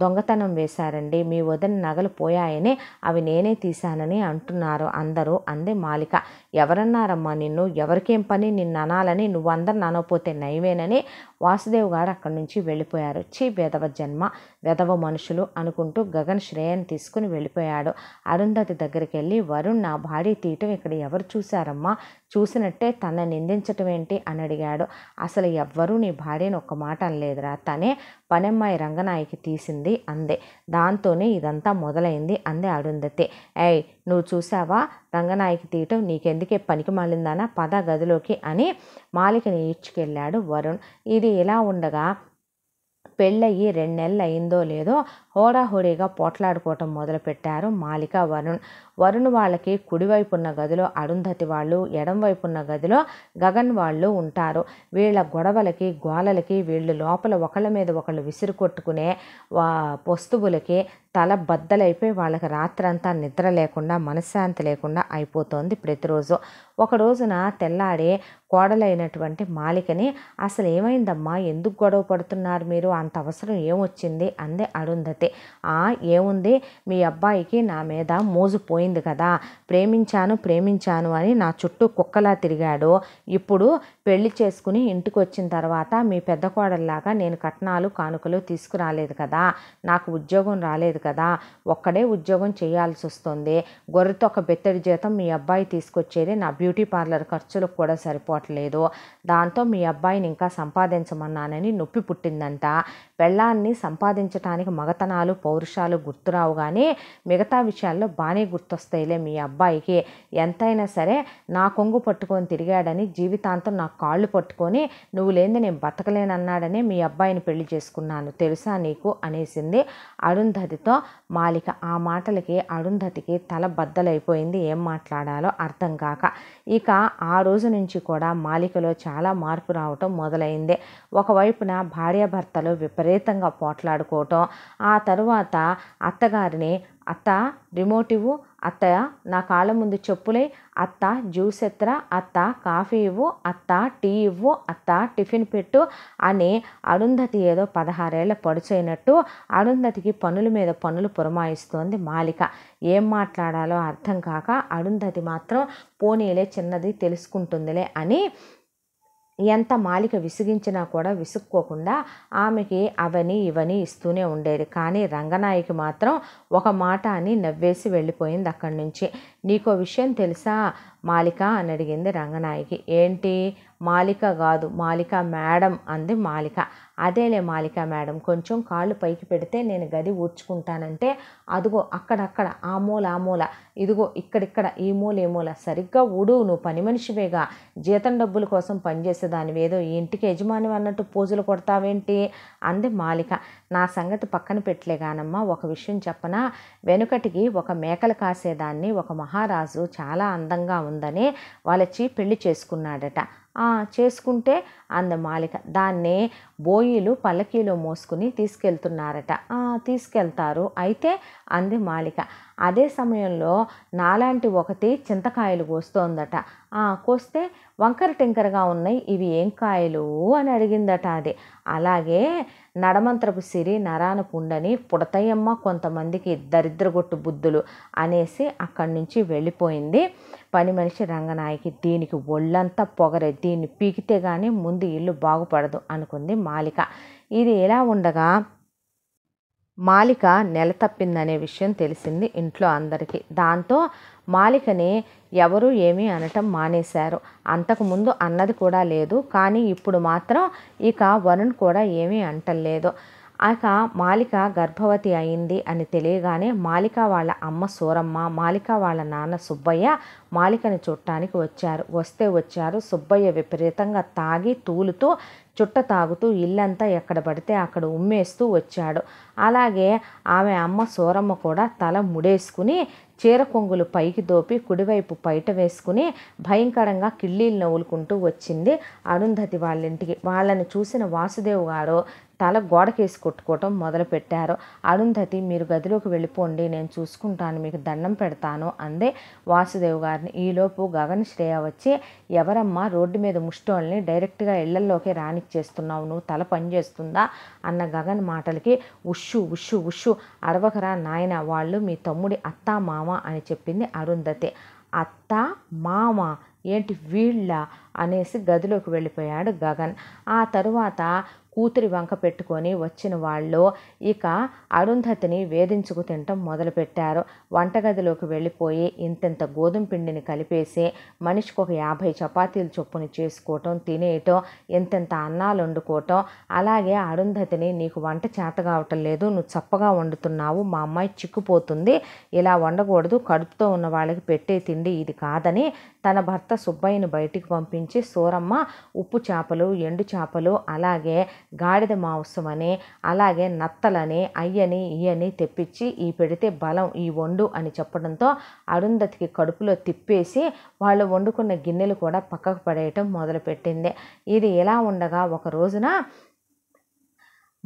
దొంగతనం వేశారండి మీ వదిన నగలు పోయాయని అవి నేనే తీశానని అంటున్నారు అందరూ అంది మాలిక ఎవరన్నారమ్మా నిన్ను ఎవరికేం పని నిన్ను అనాలని నువ్వందరిని అనకపోతే నయమేనని వాసుదేవ్ గారు అక్కడి నుంచి వెళ్ళిపోయారు చి వెధవ జన్మ వెధవ మనుషులు అనుకుంటూ గగన్ శ్రేయని తీసుకుని వెళ్ళిపోయాడు అరుంధతి దగ్గరికి వెళ్ళి వరుణ్ నా భార్య తీయటం ఇక్కడ ఎవరు చూశారమ్మా చూసినట్టే తన నిందించటం ఏంటి అని అడిగాడు అసలు ఎవ్వరూ నీ భార్యను ఒక్క మాట అనలేదురా తనే పనమ్మాయి రంగనాయకి తీసింది అందే దాంతోనే ఇదంతా మొదలైంది అంది అరుంధతి ఏయ్ నువ్వు చూసావా రంగనాయకి తీయటం నీకెందుకే పనికి మాలిందానా పద గదిలోకి అని మాలికని ఈడ్చుకెళ్ళాడు వరుణ్ ఇది ఇలా ఉండగా పెళ్ళయ్యి రెండు నెలలు అయిందో లేదో హోడాహోడీగా పోట్లాడుకోవటం మొదలుపెట్టారు మాలిక వరుణ్ వరుణ్ వాళ్ళకి కుడివైపు ఉన్న గదిలో అరుంధతి వాళ్ళు వైపు ఉన్న గదిలో గగన్ వాళ్ళు ఉంటారు వీళ్ళ గొడవలకి గోలలకి వీళ్ళు లోపల ఒకళ్ళ మీద ఒకళ్ళు విసిరు కొట్టుకునే వస్తువులకి తల బద్దలైపోయి వాళ్ళకి రాత్రంతా నిద్ర లేకుండా మనశ్శాంతి లేకుండా అయిపోతుంది ప్రతిరోజు ఒక రోజున తెల్లాడి కోడలైనటువంటి మాలికని అసలు ఏమైందమ్మా ఎందుకు గొడవ పడుతున్నారు మీరు అంత అవసరం ఏమొచ్చింది అంది అరుంధతి అంతే ఏముంది మీ అబ్బాయికి నా మీద మోజు పోయింది కదా ప్రేమించాను ప్రేమించాను అని నా చుట్టూ కుక్కలా తిరిగాడు ఇప్పుడు పెళ్లి చేసుకుని ఇంటికి వచ్చిన తర్వాత మీ పెద్ద కోడల్లాగా నేను కట్నాలు కానుకలు తీసుకురాలేదు కదా నాకు ఉద్యోగం రాలేదు కదా ఒక్కడే ఉద్యోగం చేయాల్సి వస్తుంది గొర్రెతో ఒక బెత్తడి జీతం మీ అబ్బాయి తీసుకొచ్చేది నా బ్యూటీ పార్లర్ ఖర్చులకు కూడా సరిపోవట్లేదు దాంతో మీ అబ్బాయిని ఇంకా సంపాదించమన్నానని నొప్పి పుట్టిందంట పెళ్ళాన్ని సంపాదించడానికి మగతనం లక్షణాలు పౌరుషాలు గుర్తురావు కానీ మిగతా విషయాల్లో బాగానే గుర్తొస్తాయిలే మీ అబ్బాయికి ఎంతైనా సరే నా కొంగు పట్టుకొని తిరిగాడని జీవితాంతం నా కాళ్ళు పట్టుకొని నువ్వు లేని నేను బతకలేనన్నాడని మీ అబ్బాయిని పెళ్లి చేసుకున్నాను తెలుసా నీకు అనేసింది అరుంధతితో మాలిక ఆ మాటలకి అరుంధతికి తల బద్దలైపోయింది ఏం మాట్లాడాలో అర్థం కాక ఇక ఆ రోజు నుంచి కూడా మాలికలో చాలా మార్పు రావటం మొదలైంది ఒకవైపున భార్యాభర్తలు విపరీతంగా పోట్లాడుకోవటం ఆ తరువాత అత్తగారిని అత్త రిమోట్ ఇవ్వు అత్త నా కాళ్ళ ముందు చెప్పులే అత్త జ్యూస్ ఎత్తరా అత్త కాఫీ ఇవ్వు అత్త టీ ఇవ్వు అత్త టిఫిన్ పెట్టు అని అరుంధతి ఏదో పదహారేళ్ళ పడుచైనట్టు అరుంధతికి పనుల మీద పనులు పురమాయిస్తోంది మాలిక ఏం మాట్లాడాలో అర్థం కాక అరుంధతి మాత్రం పోనీలే చిన్నది తెలుసుకుంటుందిలే అని ఎంత మాలిక విసిగించినా కూడా విసుక్కోకుండా ఆమెకి అవని ఇవని ఇస్తూనే ఉండేది కానీ రంగనాయకి మాత్రం ఒక మాట అని నవ్వేసి వెళ్ళిపోయింది అక్కడి నుంచి నీకో విషయం తెలుసా మాలిక అని అడిగింది రంగనాయకి ఏంటి మాలిక కాదు మాలిక మేడం అంది మాలిక అదేలే మాలిక మేడం కొంచెం కాళ్ళు పైకి పెడితే నేను గది ఊడ్చుకుంటానంటే అదిగో అక్కడక్కడ ఆ మూల ఆ మూల ఇదిగో ఇక్కడిక్కడ ఈ మూల ఏ మూల సరిగ్గా ఊడు నువ్వు పని మనిషివేగా జీతం డబ్బుల కోసం పనిచేసేదానివేదో ఇంటికి యజమాని అన్నట్టు పూజలు కొడతావేంటి అంది మాలిక నా సంగతి పక్కన పెట్టలేగానమ్మా ఒక విషయం చెప్పనా వెనుకటికి ఒక మేకలు కాసేదాన్ని ఒక మహారాజు చాలా అందంగా ఉందని వాళ్ళచ్చి పెళ్లి చేసుకున్నాడట చేసుకుంటే అంద మాలిక దాన్ని బోయిలు పల్లకీలో మోసుకుని తీసుకెళ్తున్నారట తీసుకెళ్తారు అయితే అంది మాలిక అదే సమయంలో నాలాంటి ఒకటి చింతకాయలు కోస్తోందట కోస్తే వంకర టింకరగా ఉన్నాయి ఇవి ఏం కాయలు అని అడిగిందట అది అలాగే నడమంత్రపు సిరి నరాను పుండని పుడతయ్యమ్మ కొంతమందికి దరిద్రగొట్టు బుద్ధులు అనేసి అక్కడి నుంచి వెళ్ళిపోయింది పని మనిషి రంగనాయకి దీనికి ఒళ్ళంతా పొగరే దీన్ని పీకితే కానీ ముందు ఇల్లు బాగుపడదు అనుకుంది మాలిక ఇది ఎలా ఉండగా మాలిక నెల తప్పిందనే విషయం తెలిసింది ఇంట్లో అందరికీ దాంతో మాలికని ఎవరు ఏమీ అనటం మానేశారు అంతకుముందు అన్నది కూడా లేదు కానీ ఇప్పుడు మాత్రం ఇక వరుణ్ కూడా ఏమీ అంటలేదు ఆక మాలిక గర్భవతి అయింది అని తెలియగానే మాలిక వాళ్ళ అమ్మ సూరమ్మ మాలిక వాళ్ళ నాన్న సుబ్బయ్య మాలికను చూడటానికి వచ్చారు వస్తే వచ్చారు సుబ్బయ్య విపరీతంగా తాగి తూలుతూ చుట్ట తాగుతూ ఇల్లంతా ఎక్కడ పడితే అక్కడ ఉమ్మేస్తూ వచ్చాడు అలాగే ఆమె అమ్మ సూరమ్మ కూడా తల ముడేసుకుని చీర కొంగులు పైకి దోపి కుడివైపు పైట వేసుకుని భయంకరంగా కిళ్ళీలు నవ్వులుకుంటూ వచ్చింది అరుంధతి వాళ్ళ ఇంటికి వాళ్ళని చూసిన వాసుదేవ్ గారు తల గోడకేసి కొట్టుకోవటం మొదలుపెట్టారు అరుంధతి మీరు గదిలోకి వెళ్ళిపోండి నేను చూసుకుంటాను మీకు దండం పెడతాను అందే వాసుదేవ్ గారిని ఈలోపు గగన్ శ్రేయ వచ్చి ఎవరమ్మా రోడ్డు మీద ముష్టోళ్ళని డైరెక్ట్గా ఇళ్లల్లోకి చేస్తున్నావు నువ్వు తల పనిచేస్తుందా అన్న గగన్ మాటలకి ఉష్షు ఉష్షు ఉష్షు అరవకరా నాయన వాళ్ళు మీ తమ్ముడి అత్త మామ అని చెప్పింది అరుంధతి అత్త మామ ఏంటి వీళ్ళ అనేసి గదిలోకి వెళ్ళిపోయాడు గగన్ ఆ తరువాత కూతురి వంక పెట్టుకొని వచ్చిన వాళ్ళు ఇక అరుంధతిని వేధించుకు తినటం మొదలుపెట్టారు వంటగదిలోకి వెళ్ళిపోయి ఇంతింత గోధుమ పిండిని కలిపేసి మనిషికి ఒక యాభై చపాతీలు చొప్పున చేసుకోవటం తినేయటం ఇంతింత అన్నాలు వండుకోవటం అలాగే అరుంధతిని నీకు వంట చేత కావటం లేదు నువ్వు చప్పగా వండుతున్నావు మా అమ్మాయి చిక్కుపోతుంది ఇలా వండకూడదు కడుపుతో ఉన్న వాళ్ళకి పెట్టే తిండి ఇది కాదని తన భర్త సుబ్బయ్యను బయటికి పంపించి సూరమ్మ ఉప్పు చేపలు ఎండు చేపలు అలాగే గాడిద మాంసం అని అలాగే నత్తలని అయ్యని ఇయ్యని తెప్పించి ఈ పెడితే బలం ఈ వండు అని చెప్పడంతో అరుంధతికి కడుపులో తిప్పేసి వాళ్ళు వండుకున్న గిన్నెలు కూడా పక్కకు పడేయటం మొదలుపెట్టింది ఇది ఇలా ఉండగా ఒక రోజున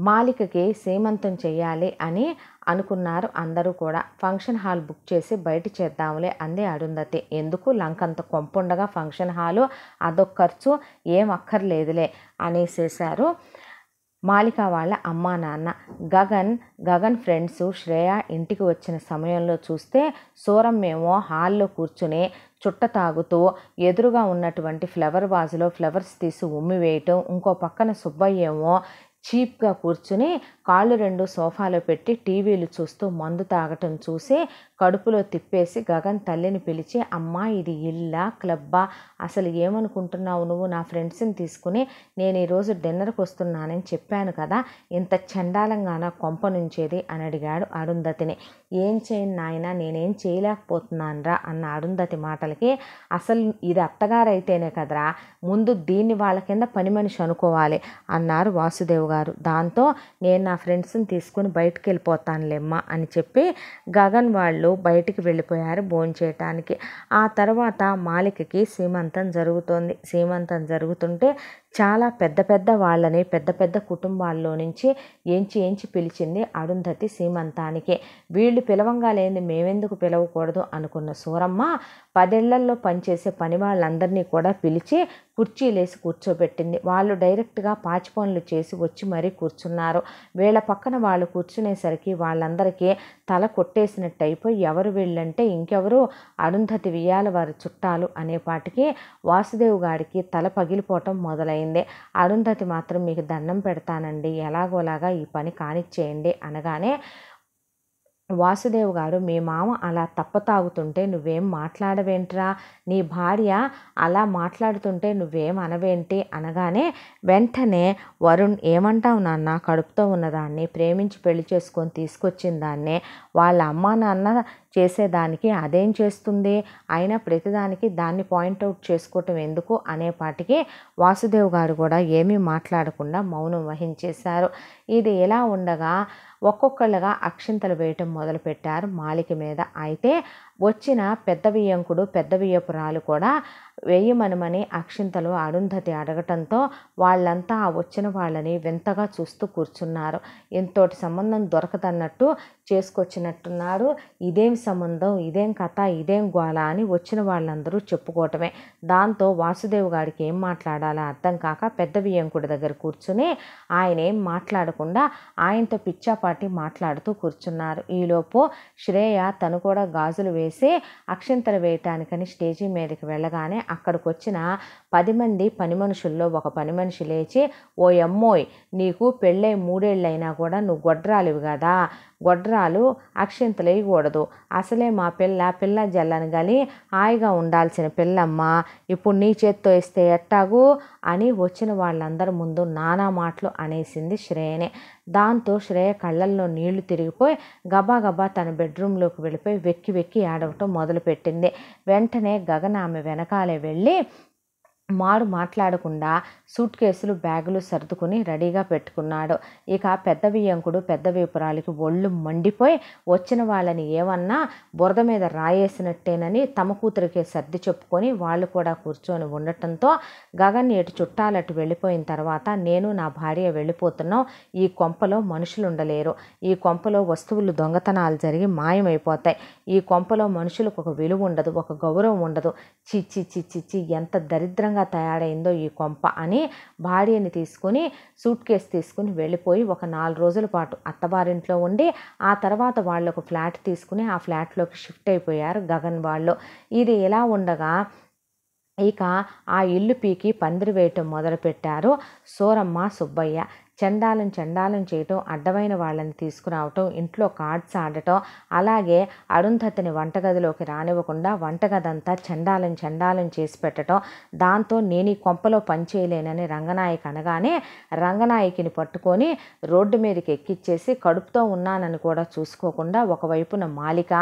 మాలికకి సీమంతం చేయాలి అని అనుకున్నారు అందరూ కూడా ఫంక్షన్ హాల్ బుక్ చేసి బయట చేద్దాంలే అంది అరుంధతి ఎందుకు లంకంత కొంపుండగా ఫంక్షన్ హాలు అదొక ఖర్చు ఏం అక్కర్లేదులే మాలిక వాళ్ళ అమ్మా నాన్న గగన్ గగన్ ఫ్రెండ్స్ శ్రేయ ఇంటికి వచ్చిన సమయంలో చూస్తే సూరం మేము హాల్లో కూర్చుని చుట్ట తాగుతూ ఎదురుగా ఉన్నటువంటి ఫ్లవర్ వాజులో ఫ్లవర్స్ తీసి ఉమ్మివేయటం ఇంకో పక్కన సుబ్బయ్యేమో చీప్గా కూర్చుని కాళ్ళు రెండు సోఫాలో పెట్టి టీవీలు చూస్తూ మందు తాగటం చూసి కడుపులో తిప్పేసి గగన్ తల్లిని పిలిచి అమ్మా ఇది ఇల్లా క్లబ్బా అసలు ఏమనుకుంటున్నావు నువ్వు నా ఫ్రెండ్స్ని తీసుకుని నేను ఈరోజు డిన్నర్కి వస్తున్నానని చెప్పాను కదా ఇంత చండాలంగాన కొంప నుంచేది అని అడిగాడు అరుంధతిని ఏం చేయను నాయన నేనేం చేయలేకపోతున్నానరా అన్న అరుంధతి మాటలకి అసలు ఇది అత్తగారు అయితేనే కదరా ముందు దీన్ని వాళ్ళ కింద పని మనిషి అనుకోవాలి అన్నారు వాసుదేవ్ గారు దాంతో నేను నా నా ఫ్రెండ్స్ని తీసుకుని బయటికి వెళ్ళిపోతానులేమ్మా అని చెప్పి గగన్ వాళ్ళు బయటికి వెళ్ళిపోయారు భోంచేయటానికి ఆ తర్వాత మాలికకి సీమంతం జరుగుతోంది సీమంతం జరుగుతుంటే చాలా పెద్ద పెద్ద వాళ్ళని పెద్ద పెద్ద కుటుంబాల్లో నుంచి ఏంచి ఏంచి పిలిచింది అరుంధతి సీమంతానికే వీళ్ళు పిలవంగా లేని మేమెందుకు పిలవకూడదు అనుకున్న సూరమ్మ పదేళ్లల్లో పనిచేసే పని వాళ్ళందరినీ కూడా పిలిచి కుర్చీలేసి కూర్చోబెట్టింది వాళ్ళు డైరెక్ట్గా పాచి పనులు చేసి వచ్చి మరీ కూర్చున్నారు వీళ్ళ పక్కన వాళ్ళు కూర్చునేసరికి వాళ్ళందరికీ తల కొట్టేసినట్టు అయిపోయి ఎవరు వీళ్ళంటే ఇంకెవరు అరుంధతి వియాల వారి చుట్టాలు అనేపాటికి వాసుదేవ్ గారికి తల పగిలిపోవటం మొదలైంది చేయండే అరుంధతి మాత్రం మీకు దండం పెడతానండి ఎలాగోలాగా ఈ పని కానిచ్చేయండి అనగానే వాసుదేవ్ గారు మీ మామ అలా తప్ప తాగుతుంటే నువ్వేం మాట్లాడవేంట్రా నీ భార్య అలా మాట్లాడుతుంటే నువ్వేం అనవేంటి అనగానే వెంటనే వరుణ్ ఏమంటావు నాన్న కడుపుతో ఉన్నదాన్ని ప్రేమించి పెళ్లి చేసుకొని తీసుకొచ్చిన దాన్ని వాళ్ళ అమ్మ నాన్న చేసేదానికి అదేం చేస్తుంది అయినా ప్రతిదానికి దాన్ని పాయింట్అవుట్ చేసుకోవటం ఎందుకు అనేపాటికి వాసుదేవ్ గారు కూడా ఏమీ మాట్లాడకుండా మౌనం వహించేశారు ఇది ఎలా ఉండగా ఒక్కొక్కళ్ళుగా అక్షింతలు వేయటం మొదలుపెట్టారు మాలిక మీద అయితే వచ్చిన పెద్ద వియ్యంకుడు పెద్ద వియ్యపురాలు కూడా వేయమనమని అక్షింతలు అరుంధతి అడగటంతో వాళ్ళంతా ఆ వచ్చిన వాళ్ళని వింతగా చూస్తూ కూర్చున్నారు ఇంతోటి సంబంధం దొరకదన్నట్టు చేసుకొచ్చినట్టున్నారు ఇదేం సంబంధం ఇదేం కథ ఇదేం గోళ అని వచ్చిన వాళ్ళందరూ చెప్పుకోవటమే దాంతో వాసుదేవు గారికి ఏం మాట్లాడాలో అర్థం కాక పెద్ద వియ్యంకుడి దగ్గర కూర్చుని ఆయన ఏం మాట్లాడకుండా ఆయనతో పిచ్చాపాటి మాట్లాడుతూ కూర్చున్నారు ఈలోపు శ్రేయ తను కూడా గాజులు వేసి అక్షింతలు వేయటానికని స్టేజీ మీదకి వెళ్ళగానే అక్కడికి వచ్చిన పది మంది పని మనుషుల్లో ఒక పని మనిషి లేచి ఓ అమ్మోయ్ నీకు పెళ్ళై మూడేళ్ళైనా కూడా నువ్వు గొడ్రాలివి కదా గొడ్రాలు అక్షంతలు వేయకూడదు అసలే మా పిల్ల పిల్ల జల్లని కానీ హాయిగా ఉండాల్సిన పిల్లమ్మ ఇప్పుడు నీ చేత్తో ఇస్తే ఎట్టాగు అని వచ్చిన వాళ్ళందరి ముందు నానా మాటలు అనేసింది శ్రేణి దాంతో శ్రేయ కళ్ళల్లో నీళ్లు తిరిగిపోయి గబాగబా తన బెడ్రూమ్లోకి వెళ్ళిపోయి వెక్కి వెక్కి ఏడవటం మొదలుపెట్టింది వెంటనే గగన ఆమె వెనకాలే వెళ్ళి మారు మాట్లాడకుండా సూట్ కేసులు బ్యాగులు సర్దుకుని రెడీగా పెట్టుకున్నాడు ఇక పెద్ద వియ్యంకుడు పెద్ద విపురాలకి ఒళ్ళు మండిపోయి వచ్చిన వాళ్ళని ఏమన్నా బురద మీద రాయేసినట్టేనని తమ కూతురికే సర్ది చెప్పుకొని వాళ్ళు కూడా కూర్చొని ఉండటంతో గగన్ ఎటు చుట్టాలు అటు వెళ్ళిపోయిన తర్వాత నేను నా భార్య వెళ్ళిపోతున్నాం ఈ కొంపలో మనుషులు ఉండలేరు ఈ కొంపలో వస్తువులు దొంగతనాలు జరిగి మాయమైపోతాయి ఈ కొంపలో మనుషులకు ఒక విలువ ఉండదు ఒక గౌరవం ఉండదు చిచ్చి చిచ్చి చి ఎంత దరిద్రంగా తయారైందో ఈ కొంప అని భార్యని తీసుకుని సూట్ కేసు తీసుకుని వెళ్ళిపోయి ఒక నాలుగు రోజుల పాటు అత్తవారింట్లో ఉండి ఆ తర్వాత వాళ్ళు ఒక ఫ్లాట్ తీసుకుని ఆ ఫ్లాట్లోకి షిఫ్ట్ అయిపోయారు గగన్ వాళ్ళు ఇది ఎలా ఉండగా ఇక ఆ ఇల్లు పీకి పందిరి వేయటం మొదలుపెట్టారు సూరమ్మ సుబ్బయ్య చండాలను చండాలను చేయటం అడ్డమైన వాళ్ళని తీసుకురావటం ఇంట్లో కార్డ్స్ ఆడటం అలాగే అరుంధతిని వంటగదిలోకి రానివ్వకుండా వంటగదంతా చండాలను చండాలను చేసి పెట్టడం దాంతో నేను ఈ కొంపలో పనిచేయలేనని రంగనాయకి అనగానే రంగనాయకిని పట్టుకొని రోడ్డు మీదకి ఎక్కిచ్చేసి కడుపుతో ఉన్నానని కూడా చూసుకోకుండా ఒకవైపున మాలిక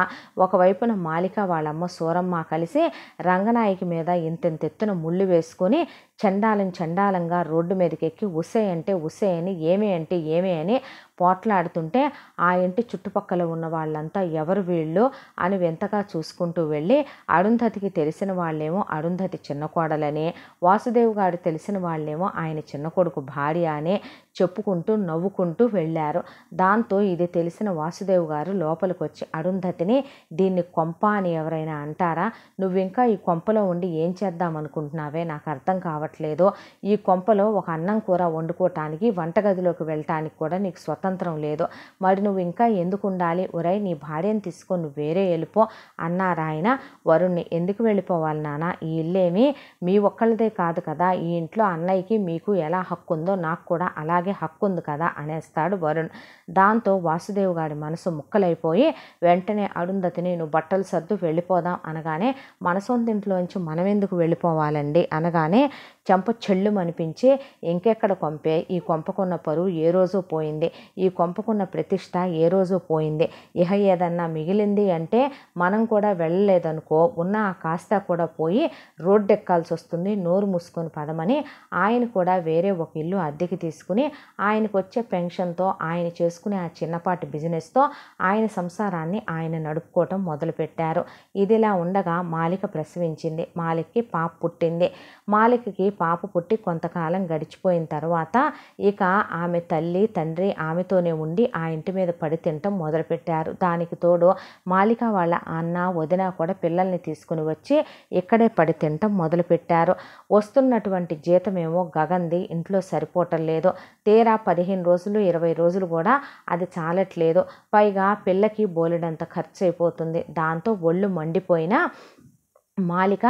ఒకవైపున మాలిక వాళ్ళమ్మ సూరమ్మ కలిసి రంగనాయకి మీద ఇంతెంతెత్తున ముళ్ళు వేసుకొని చండాలం చండాలంగా రోడ్డు మీదకి ఎక్కి ఉసే అంటే ఉసే అని ఏమే అంటే ఏమే అని పోట్లాడుతుంటే ఆ ఇంటి చుట్టుపక్కల ఉన్న వాళ్ళంతా ఎవరు వీళ్ళు అని వింతగా చూసుకుంటూ వెళ్ళి అరుంధతికి తెలిసిన వాళ్ళేమో అరుంధతి చిన్న కోడలని వాసుదేవ్ గారు తెలిసిన వాళ్ళేమో ఆయన చిన్న కొడుకు భార్య అని చెప్పుకుంటూ నవ్వుకుంటూ వెళ్ళారు దాంతో ఇది తెలిసిన వాసుదేవ్ గారు లోపలికి వచ్చి అరుంధతిని దీన్ని కొంప అని ఎవరైనా అంటారా నువ్వు ఇంకా ఈ కొంపలో ఉండి ఏం చేద్దాం అనుకుంటున్నావే నాకు అర్థం కావట్లేదు ఈ కొంపలో ఒక అన్నం కూర వండుకోవటానికి వంటగదిలోకి వెళ్ళటానికి కూడా నీకు స్వత స్వతంత్రం లేదు మరి నువ్వు ఇంకా ఎందుకు ఉండాలి ఒరై నీ భార్యను తీసుకొని వేరే వెళ్ళిపో అన్నారాయన వరుణ్ణి ఎందుకు వెళ్ళిపోవాలి నాన్న ఈ ఇల్లేమి మీ ఒక్కళ్ళదే కాదు కదా ఈ ఇంట్లో అన్నయ్యకి మీకు ఎలా హక్కు ఉందో నాకు కూడా అలాగే హక్కు ఉంది కదా అనేస్తాడు వరుణ్ దాంతో వాసుదేవ్ గారి మనసు ముక్కలైపోయి వెంటనే అరుంధతిని నువ్వు బట్టలు సర్దు వెళ్ళిపోదాం అనగానే మన సొంతింట్లోంచి మనం ఎందుకు వెళ్ళిపోవాలండి అనగానే చెంప చెళ్ళు అనిపించి ఇంకెక్కడ కొంపే ఈ కొంపకున్న పరువు ఏ రోజు పోయింది ఈ కొంపకున్న ప్రతిష్ట ఏ రోజు పోయింది ఇహ ఏదన్నా మిగిలింది అంటే మనం కూడా వెళ్ళలేదనుకో ఉన్న ఆ కాస్త కూడా పోయి రోడ్డు ఎక్కాల్సి వస్తుంది నోరు మూసుకొని పదమని ఆయన కూడా వేరే ఒక ఇల్లు అద్దెకి తీసుకుని ఆయనకు వచ్చే పెన్షన్తో ఆయన చేసుకునే ఆ చిన్నపాటి బిజినెస్తో ఆయన సంసారాన్ని ఆయన నడుపుకోవటం మొదలుపెట్టారు ఇదిలా ఉండగా మాలిక ప్రసవించింది మాలిక్కి పాప పుట్టింది మాలికకి పాప పుట్టి కొంతకాలం గడిచిపోయిన తర్వాత ఇక ఆమె తల్లి తండ్రి ఆమెతోనే ఉండి ఆ ఇంటి మీద పడి తినటం మొదలుపెట్టారు దానికి తోడు మాలిక వాళ్ళ అన్న వదిన కూడా పిల్లల్ని తీసుకుని వచ్చి ఇక్కడే పడి తినటం మొదలుపెట్టారు వస్తున్నటువంటి జీతమేమో గగంది ఇంట్లో సరిపోవటం లేదు తీరా పదిహేను రోజులు ఇరవై రోజులు కూడా అది చాలట్లేదు పైగా పిల్లకి బోలెడంత ఖర్చు అయిపోతుంది దాంతో ఒళ్ళు మండిపోయినా మాలిక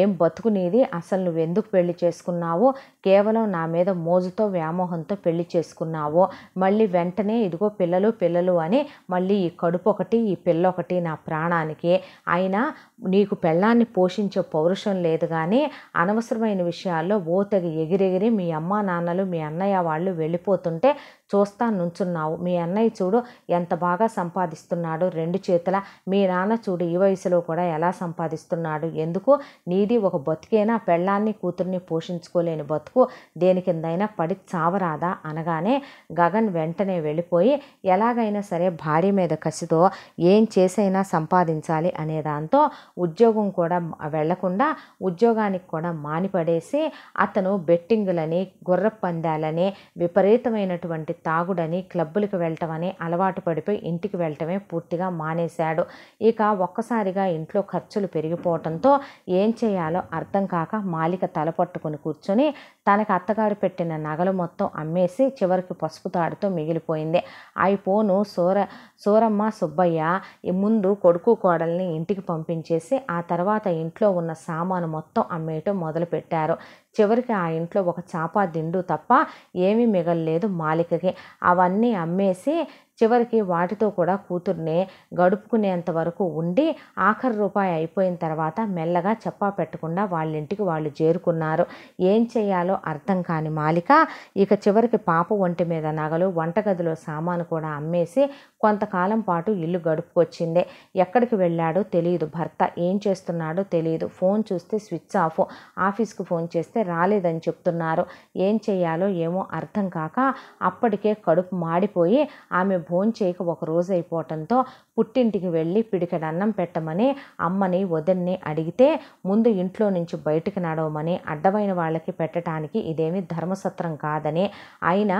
ఏం బతుకునేది అసలు అసలు నువ్వెందుకు పెళ్లి చేసుకున్నావో కేవలం నా మీద మోజుతో వ్యామోహంతో పెళ్లి చేసుకున్నావు మళ్ళీ వెంటనే ఇదిగో పిల్లలు పిల్లలు అని మళ్ళీ ఈ కడుపు ఒకటి ఈ పిల్ల ఒకటి నా ప్రాణానికి అయినా నీకు పెళ్ళాన్ని పోషించే పౌరుషం లేదు కానీ అనవసరమైన విషయాల్లో ఓతగి ఎగిరెగిరి మీ అమ్మ నాన్నలు మీ అన్నయ్య వాళ్ళు వెళ్ళిపోతుంటే చూస్తా నుంచున్నావు మీ అన్నయ్య చూడు ఎంత బాగా సంపాదిస్తున్నాడు రెండు చేతుల మీ నాన్న చూడు ఈ వయసులో కూడా ఎలా సంపాదిస్తున్నాడు ఎందుకు నీది ఒక బతుకేనా పెళ్ళాన్ని కూతుర్ని పోషించుకోలేని బతుకు దేని కిందైనా పడి చావరాదా అనగానే గగన్ వెంటనే వెళ్ళిపోయి ఎలాగైనా సరే భార్య మీద కసితో ఏం చేసైనా సంపాదించాలి అనే దాంతో ఉద్యోగం కూడా వెళ్లకుండా ఉద్యోగానికి కూడా మానిపడేసి అతను బెట్టింగులని గుర్ర పందాలని విపరీతమైనటువంటి తాగుడని క్లబ్బులకు వెళ్ళటం అని అలవాటు పడిపోయి ఇంటికి వెళ్ళటమే పూర్తిగా మానేశాడు ఇక ఒక్కసారిగా ఇంట్లో ఖర్చులు పెరిగిపోవటం కావడంతో ఏం చేయాలో అర్థం కాక మాలిక తలపట్టుకుని కూర్చొని తనకు అత్తగారు పెట్టిన నగలు మొత్తం అమ్మేసి చివరికి పసుపు తాడుతో మిగిలిపోయింది ఆ ఫోను సోర సోరమ్మ సుబ్బయ్య ముందు కొడుకు కోడల్ని ఇంటికి పంపించేసి ఆ తర్వాత ఇంట్లో ఉన్న సామాను మొత్తం అమ్మేయటం మొదలుపెట్టారు చివరికి ఆ ఇంట్లో ఒక చాప దిండు తప్ప ఏమీ మిగలలేదు మాలికకి అవన్నీ అమ్మేసి చివరికి వాటితో కూడా కూతుర్నే గడుపుకునేంత వరకు ఉండి ఆఖరి రూపాయి అయిపోయిన తర్వాత మెల్లగా చెప్పా పెట్టకుండా వాళ్ళ ఇంటికి వాళ్ళు చేరుకున్నారు ఏం చేయాలో అర్థం కాని మాలిక ఇక చివరికి పాప ఒంటి మీద నగలు వంటగదిలో సామాను కూడా అమ్మేసి కొంతకాలం పాటు ఇల్లు గడుపుకొచ్చిందే ఎక్కడికి వెళ్ళాడో తెలియదు భర్త ఏం చేస్తున్నాడో తెలియదు ఫోన్ చూస్తే స్విచ్ ఆఫ్ ఆఫీస్కి ఫోన్ చేస్తే రాలేదని చెప్తున్నారు ఏం చేయాలో ఏమో అర్థం కాక అప్పటికే కడుపు మాడిపోయి ఆమె భోంచేయక ఒక రోజు అయిపోవటంతో పుట్టింటికి వెళ్ళి పిడికెడు అన్నం పెట్టమని అమ్మని వదిన్ని అడిగితే ముందు ఇంట్లో నుంచి బయటకు నడవమని అడ్డమైన వాళ్ళకి పెట్టడానికి ఇదేమి ధర్మసత్రం కాదని ఆయన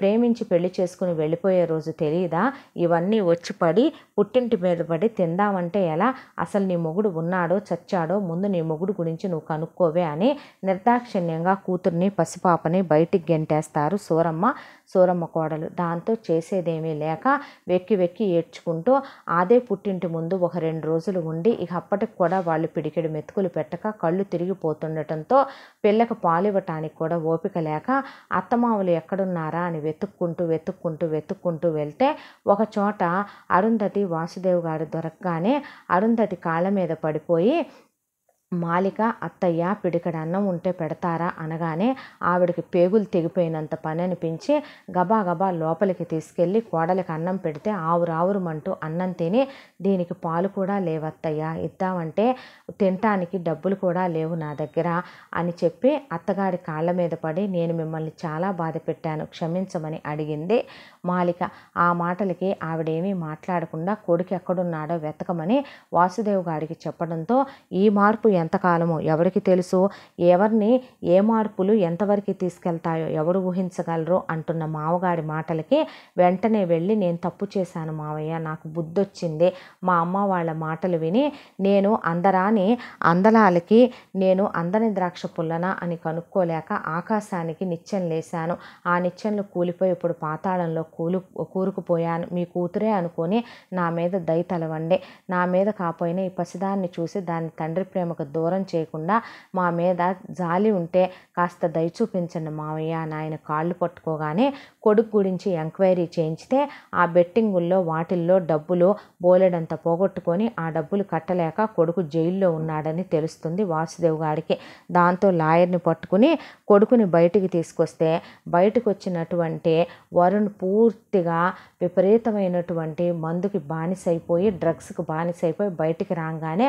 ప్రేమించి పెళ్లి చేసుకుని వెళ్ళిపోయే రోజు తెలియదా ఇవన్నీ వచ్చి పడి పుట్టింటి మీద పడి తిందామంటే ఎలా అసలు నీ మొగుడు ఉన్నాడో చచ్చాడో ముందు నీ మొగుడు గురించి నువ్వు కనుక్కోవే అని నిర్దాక్షిణ్యంగా కూతుర్ని పసిపాపని బయటికి గెంటేస్తారు సూరమ్మ సూరమ్మ కోడలు దాంతో చేసేదేమీ లేక వెక్కి వెక్కి ఏడ్చుకుంటూ అదే పుట్టింటి ముందు ఒక రెండు రోజులు ఉండి ఇక అప్పటికి కూడా వాళ్ళు పిడికెడి మెతుకులు పెట్టక కళ్ళు తిరిగిపోతుండటంతో పాలు పాలివ్వటానికి కూడా ఓపిక లేక అత్తమామలు ఎక్కడున్నారా అని వెతుక్కుంటూ వెతుక్కుంటూ వెతుక్కుంటూ వెళ్తే ఒక చోట అరుంధతి వాసుదేవ్ గారు దొరకగానే అరుంధతి కాళ్ళ మీద పడిపోయి మాలిక అత్తయ్య పిడికడన్నం ఉంటే పెడతారా అనగానే ఆవిడకి పేగులు తెగిపోయినంత పని అనిపించి గబాగబా లోపలికి తీసుకెళ్ళి కోడలికి అన్నం పెడితే ఆవురావురమంటూ అన్నం తిని దీనికి పాలు కూడా లేవత్తయ్య ఇద్దామంటే తినటానికి డబ్బులు కూడా లేవు నా దగ్గర అని చెప్పి అత్తగారి కాళ్ళ మీద పడి నేను మిమ్మల్ని చాలా బాధ పెట్టాను క్షమించమని అడిగింది మాలిక ఆ మాటలకి ఆవిడేమీ మాట్లాడకుండా కొడుకు ఎక్కడున్నాడో వెతకమని వాసుదేవ్ గారికి చెప్పడంతో ఈ మార్పు ఎంతకాలమో ఎవరికి తెలుసు ఎవరిని ఏ మార్పులు ఎంతవరకు తీసుకెళ్తాయో ఎవరు ఊహించగలరు అంటున్న మావగారి మాటలకి వెంటనే వెళ్ళి నేను తప్పు చేశాను మావయ్య నాకు బుద్ధొచ్చింది మా అమ్మ వాళ్ళ మాటలు విని నేను అందరాని అందలాలకి నేను అందని ద్రాక్ష పుల్లన అని కనుక్కోలేక ఆకాశానికి నిత్యం లేశాను ఆ నిత్యంలో కూలిపోయి ఇప్పుడు పాతాళంలో కూలు కూరుకుపోయాను మీ కూతురే అనుకొని నా మీద దయ తలవండి నా మీద కాపోయినా ఈ పసిదాన్ని చూసి దాని తండ్రి ప్రేమకు దూరం చేయకుండా మా మీద జాలి ఉంటే కాస్త దయ చూపించండి మావయ్య నాయన కాళ్ళు పట్టుకోగానే కొడుకు గురించి ఎంక్వైరీ చేయించితే ఆ బెట్టింగుల్లో వాటిల్లో డబ్బులు బోలెడంత పోగొట్టుకొని ఆ డబ్బులు కట్టలేక కొడుకు జైల్లో ఉన్నాడని తెలుస్తుంది వాసుదేవ్ గారికి దాంతో లాయర్ని పట్టుకుని కొడుకుని బయటికి తీసుకొస్తే బయటకు వచ్చినటువంటి వరుణ్ పూ పూర్తిగా విపరీతమైనటువంటి మందుకి బానిసైపోయి డ్రగ్స్కి బానిసైపోయి బయటికి రాగానే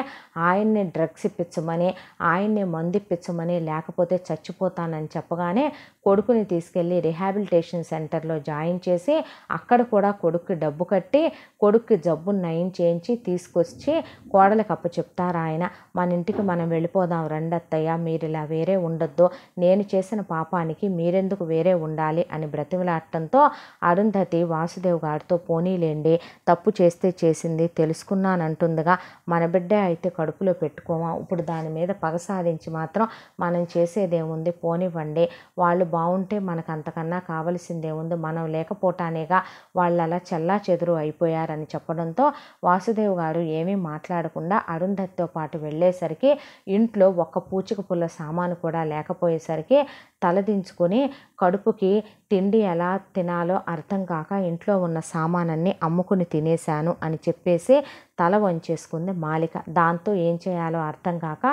ఆయన్ని డ్రగ్స్ ఇప్పించమని ఆయన్ని మందు ఇప్పించమని లేకపోతే చచ్చిపోతానని చెప్పగానే కొడుకుని తీసుకెళ్ళి రిహాబిలిటేషన్ సెంటర్లో జాయిన్ చేసి అక్కడ కూడా కొడుక్కి డబ్బు కట్టి కొడుక్కి జబ్బు నయం చేయించి తీసుకొచ్చి కోడలకు అప్పు చెప్తారా ఆయన మన ఇంటికి మనం వెళ్ళిపోదాం రండి అత్తయ్య మీరు ఇలా వేరే ఉండొద్దు నేను చేసిన పాపానికి మీరెందుకు వేరే ఉండాలి అని బ్రతిమలాడటంతో అరుణ్ అరుంధతి వాసుదేవ్ గారితో పోనీలేండి తప్పు చేస్తే చేసింది తెలుసుకున్నానంటుందిగా మన బిడ్డ అయితే కడుపులో పెట్టుకోమా ఇప్పుడు దాని మీద పగ సాధించి మాత్రం మనం చేసేదేముంది పోనివ్వండి వాళ్ళు బాగుంటే మనకు అంతకన్నా కావలసిందేముంది మనం లేకపోవటానేగా వాళ్ళు అలా చల్లా చెదురు అయిపోయారని చెప్పడంతో వాసుదేవ్ గారు ఏమీ మాట్లాడకుండా అరుంధతితో పాటు వెళ్ళేసరికి ఇంట్లో ఒక్క పూచిక పుల్ల సామాను కూడా లేకపోయేసరికి తలదించుకొని కడుపుకి తిండి ఎలా తినాలో అర్థం కాక ఇంట్లో ఉన్న సామానన్ని అమ్ముకుని తినేశాను అని చెప్పేసి తల వంచేసుకుంది మాలిక దాంతో ఏం చేయాలో అర్థం కాక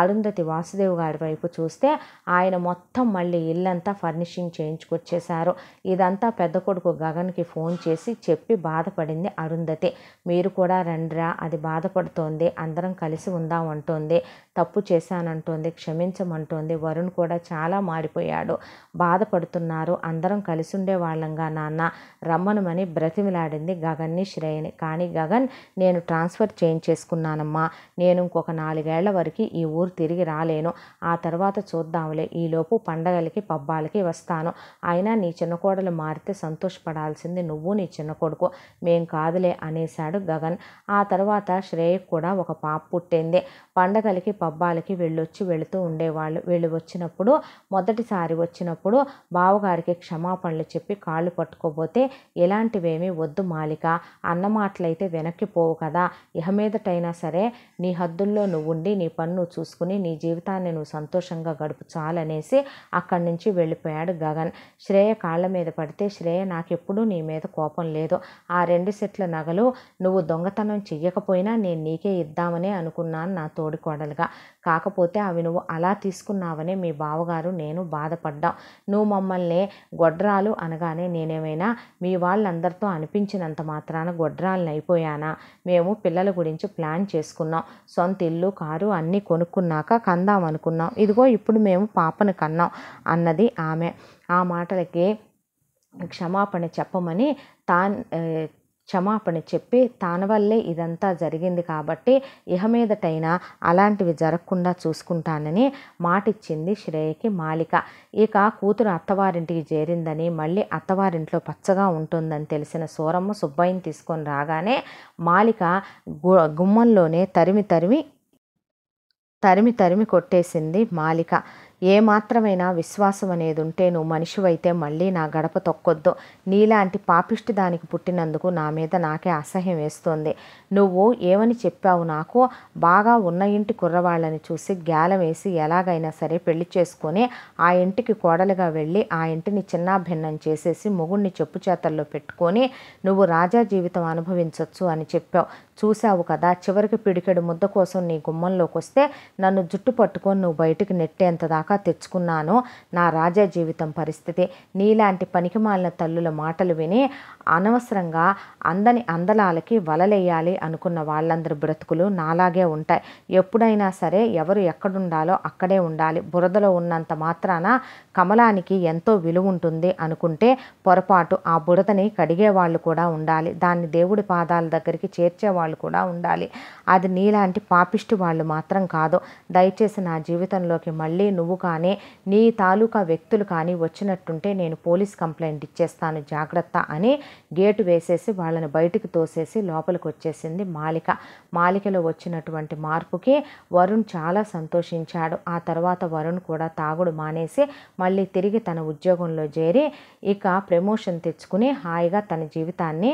అరుంధతి వాసుదేవ్ గారి వైపు చూస్తే ఆయన మొత్తం మళ్ళీ ఇల్లంతా ఫర్నిషింగ్ చేయించుకొచ్చేశారు ఇదంతా పెద్ద కొడుకు గగన్కి ఫోన్ చేసి చెప్పి బాధపడింది అరుంధతి మీరు కూడా రండిరా అది బాధపడుతోంది అందరం కలిసి ఉందామంటోంది తప్పు చేశానంటోంది క్షమించమంటోంది వరుణ్ కూడా చాలా మారిపోయాడు బాధపడుతున్నారు అందరం కలిసి ఉండేవాళ్ళంగా నాన్న రమ్మనమని బ్రతిమిలాడింది గగన్ని శ్రేయని కానీ గగన్ నేను ట్రాన్స్ఫర్ చేయించేసుకున్నానమ్మా నేను ఇంకొక నాలుగేళ్ల వరకు ఈ ఊరు తిరిగి రాలేను ఆ తర్వాత చూద్దాంలే ఈలోపు పండగలకి పబ్బాలకి వస్తాను అయినా నీ చిన్న కోడలు మారితే సంతోషపడాల్సింది నువ్వు నీ చిన్న కొడుకు మేం కాదులే అనేశాడు గగన్ ఆ తర్వాత శ్రేయకు కూడా ఒక పాప పుట్టింది పండగలకి పబ్బాలకి వెళ్ళొచ్చి వెళుతూ ఉండేవాళ్ళు వెళ్ళి వచ్చినప్పుడు మొదటిసారి వచ్చినప్పుడు బావగారికి క్షమాపణలు చెప్పి కాళ్ళు పట్టుకోబోతే ఇలాంటివేమీ వద్దు మాలిక అన్నమాటలైతే వెనక్కి పోవు కదా కదా ఇహ మీదటైనా సరే నీ హద్దుల్లో నువ్వుండి నీ పన్ను చూసుకుని నీ జీవితాన్ని నువ్వు సంతోషంగా గడుపు చాలనేసి అక్కడి నుంచి వెళ్ళిపోయాడు గగన్ శ్రేయ కాళ్ళ మీద పడితే శ్రేయ ఎప్పుడూ నీ మీద కోపం లేదు ఆ రెండు సెట్ల నగలు నువ్వు దొంగతనం చెయ్యకపోయినా నేను నీకే ఇద్దామనే అనుకున్నాను నా తోడికోడలుగా కాకపోతే అవి నువ్వు అలా తీసుకున్నావని మీ బావగారు నేను బాధపడ్డాం నువ్వు మమ్మల్ని గొడ్రాలు అనగానే నేనేమైనా మీ వాళ్ళందరితో అనిపించినంత మాత్రాన గొడ్రాలను అయిపోయానా మేము మేము పిల్లల గురించి ప్లాన్ చేసుకున్నాం సొంత ఇల్లు కారు అన్నీ కొనుక్కున్నాక కందాం అనుకున్నాం ఇదిగో ఇప్పుడు మేము పాపను కన్నాం అన్నది ఆమె ఆ మాటలకి క్షమాపణ చెప్పమని తా క్షమాపణ చెప్పి తాను వల్లే ఇదంతా జరిగింది కాబట్టి ఇహ మీదటైనా అలాంటివి జరగకుండా చూసుకుంటానని మాటిచ్చింది శ్రేయకి మాలిక ఇక కూతురు అత్తవారింటికి చేరిందని మళ్ళీ అత్తవారింట్లో పచ్చగా ఉంటుందని తెలిసిన సూరమ్మ సుబ్బయ్యని తీసుకొని రాగానే మాలిక గుమ్మంలోనే తరిమి తరిమి తరిమి తరిమి కొట్టేసింది మాలిక ఏ విశ్వాసం అనేది ఉంటే నువ్వు మనిషివైతే మళ్ళీ నా గడప తొక్కొద్దు నీలాంటి పాపిష్టి దానికి పుట్టినందుకు నా మీద నాకే అసహ్యం వేస్తోంది నువ్వు ఏమని చెప్పావు నాకు బాగా ఉన్న ఇంటి కుర్రవాళ్ళని చూసి గ్యాల వేసి ఎలాగైనా సరే పెళ్లి చేసుకొని ఆ ఇంటికి కోడలుగా వెళ్ళి ఆ ఇంటిని చిన్నాభిన్నం చేసేసి మొగుణ్ణి చెప్పు చేతల్లో పెట్టుకొని నువ్వు రాజా జీవితం అనుభవించవచ్చు అని చెప్పావు చూశావు కదా చివరికి పిడికెడు ముద్ద కోసం నీ గుమ్మంలోకి వస్తే నన్ను జుట్టు పట్టుకొని నువ్వు బయటికి నెట్టేంత దాకా తెచ్చుకున్నాను నా రాజా జీవితం పరిస్థితి నీలాంటి పనికిమాలిన తల్లుల మాటలు విని అనవసరంగా అందని అందలాలకి వలలేయాలి అనుకున్న వాళ్ళందరి బ్రతుకులు నాలాగే ఉంటాయి ఎప్పుడైనా సరే ఎవరు ఎక్కడుండాలో అక్కడే ఉండాలి బురదలో ఉన్నంత మాత్రాన కమలానికి ఎంతో విలువ ఉంటుంది అనుకుంటే పొరపాటు ఆ బురదని కడిగే వాళ్ళు కూడా ఉండాలి దాన్ని దేవుడి పాదాల దగ్గరికి చేర్చేవాళ్ళు వాళ్ళు కూడా ఉండాలి అది నీలాంటి పాపిష్టి వాళ్ళు మాత్రం కాదు దయచేసి నా జీవితంలోకి మళ్ళీ నువ్వు కానీ నీ తాలూకా వ్యక్తులు కానీ వచ్చినట్టుంటే నేను పోలీస్ కంప్లైంట్ ఇచ్చేస్తాను జాగ్రత్త అని గేటు వేసేసి వాళ్ళని బయటికి తోసేసి లోపలికి వచ్చేసింది మాలిక మాలికలో వచ్చినటువంటి మార్పుకి వరుణ్ చాలా సంతోషించాడు ఆ తర్వాత వరుణ్ కూడా తాగుడు మానేసి మళ్ళీ తిరిగి తన ఉద్యోగంలో చేరి ఇక ప్రమోషన్ తెచ్చుకుని హాయిగా తన జీవితాన్ని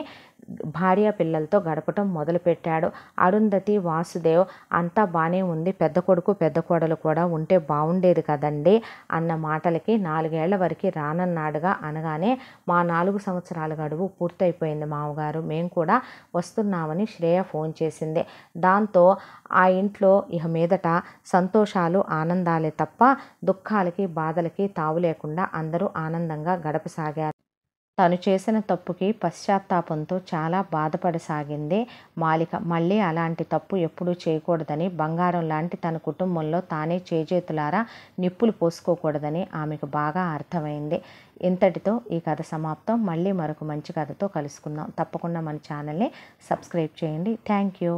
భార్య పిల్లలతో గడపటం మొదలుపెట్టాడు అరుంధతి వాసుదేవ్ అంతా బాగానే ఉంది పెద్ద కొడుకు పెద్ద కోడలు కూడా ఉంటే బాగుండేది కదండి అన్న మాటలకి నాలుగేళ్ల వరకు రానన్నాడుగా అనగానే మా నాలుగు సంవత్సరాల గడువు పూర్తయిపోయింది మామగారు మేము కూడా వస్తున్నామని శ్రేయ ఫోన్ చేసింది దాంతో ఆ ఇంట్లో ఇక మీదట సంతోషాలు ఆనందాలే తప్ప దుఃఖాలకి బాధలకి తావు లేకుండా అందరూ ఆనందంగా గడపసాగారు తను చేసిన తప్పుకి పశ్చాత్తాపంతో చాలా బాధపడసాగింది మాలిక మళ్ళీ అలాంటి తప్పు ఎప్పుడూ చేయకూడదని బంగారం లాంటి తన కుటుంబంలో తానే చేజేతులారా నిప్పులు పోసుకోకూడదని ఆమెకు బాగా అర్థమైంది ఇంతటితో ఈ కథ సమాప్తం మళ్ళీ మరొక మంచి కథతో కలుసుకుందాం తప్పకుండా మన ఛానల్ని సబ్స్క్రైబ్ చేయండి థ్యాంక్ యూ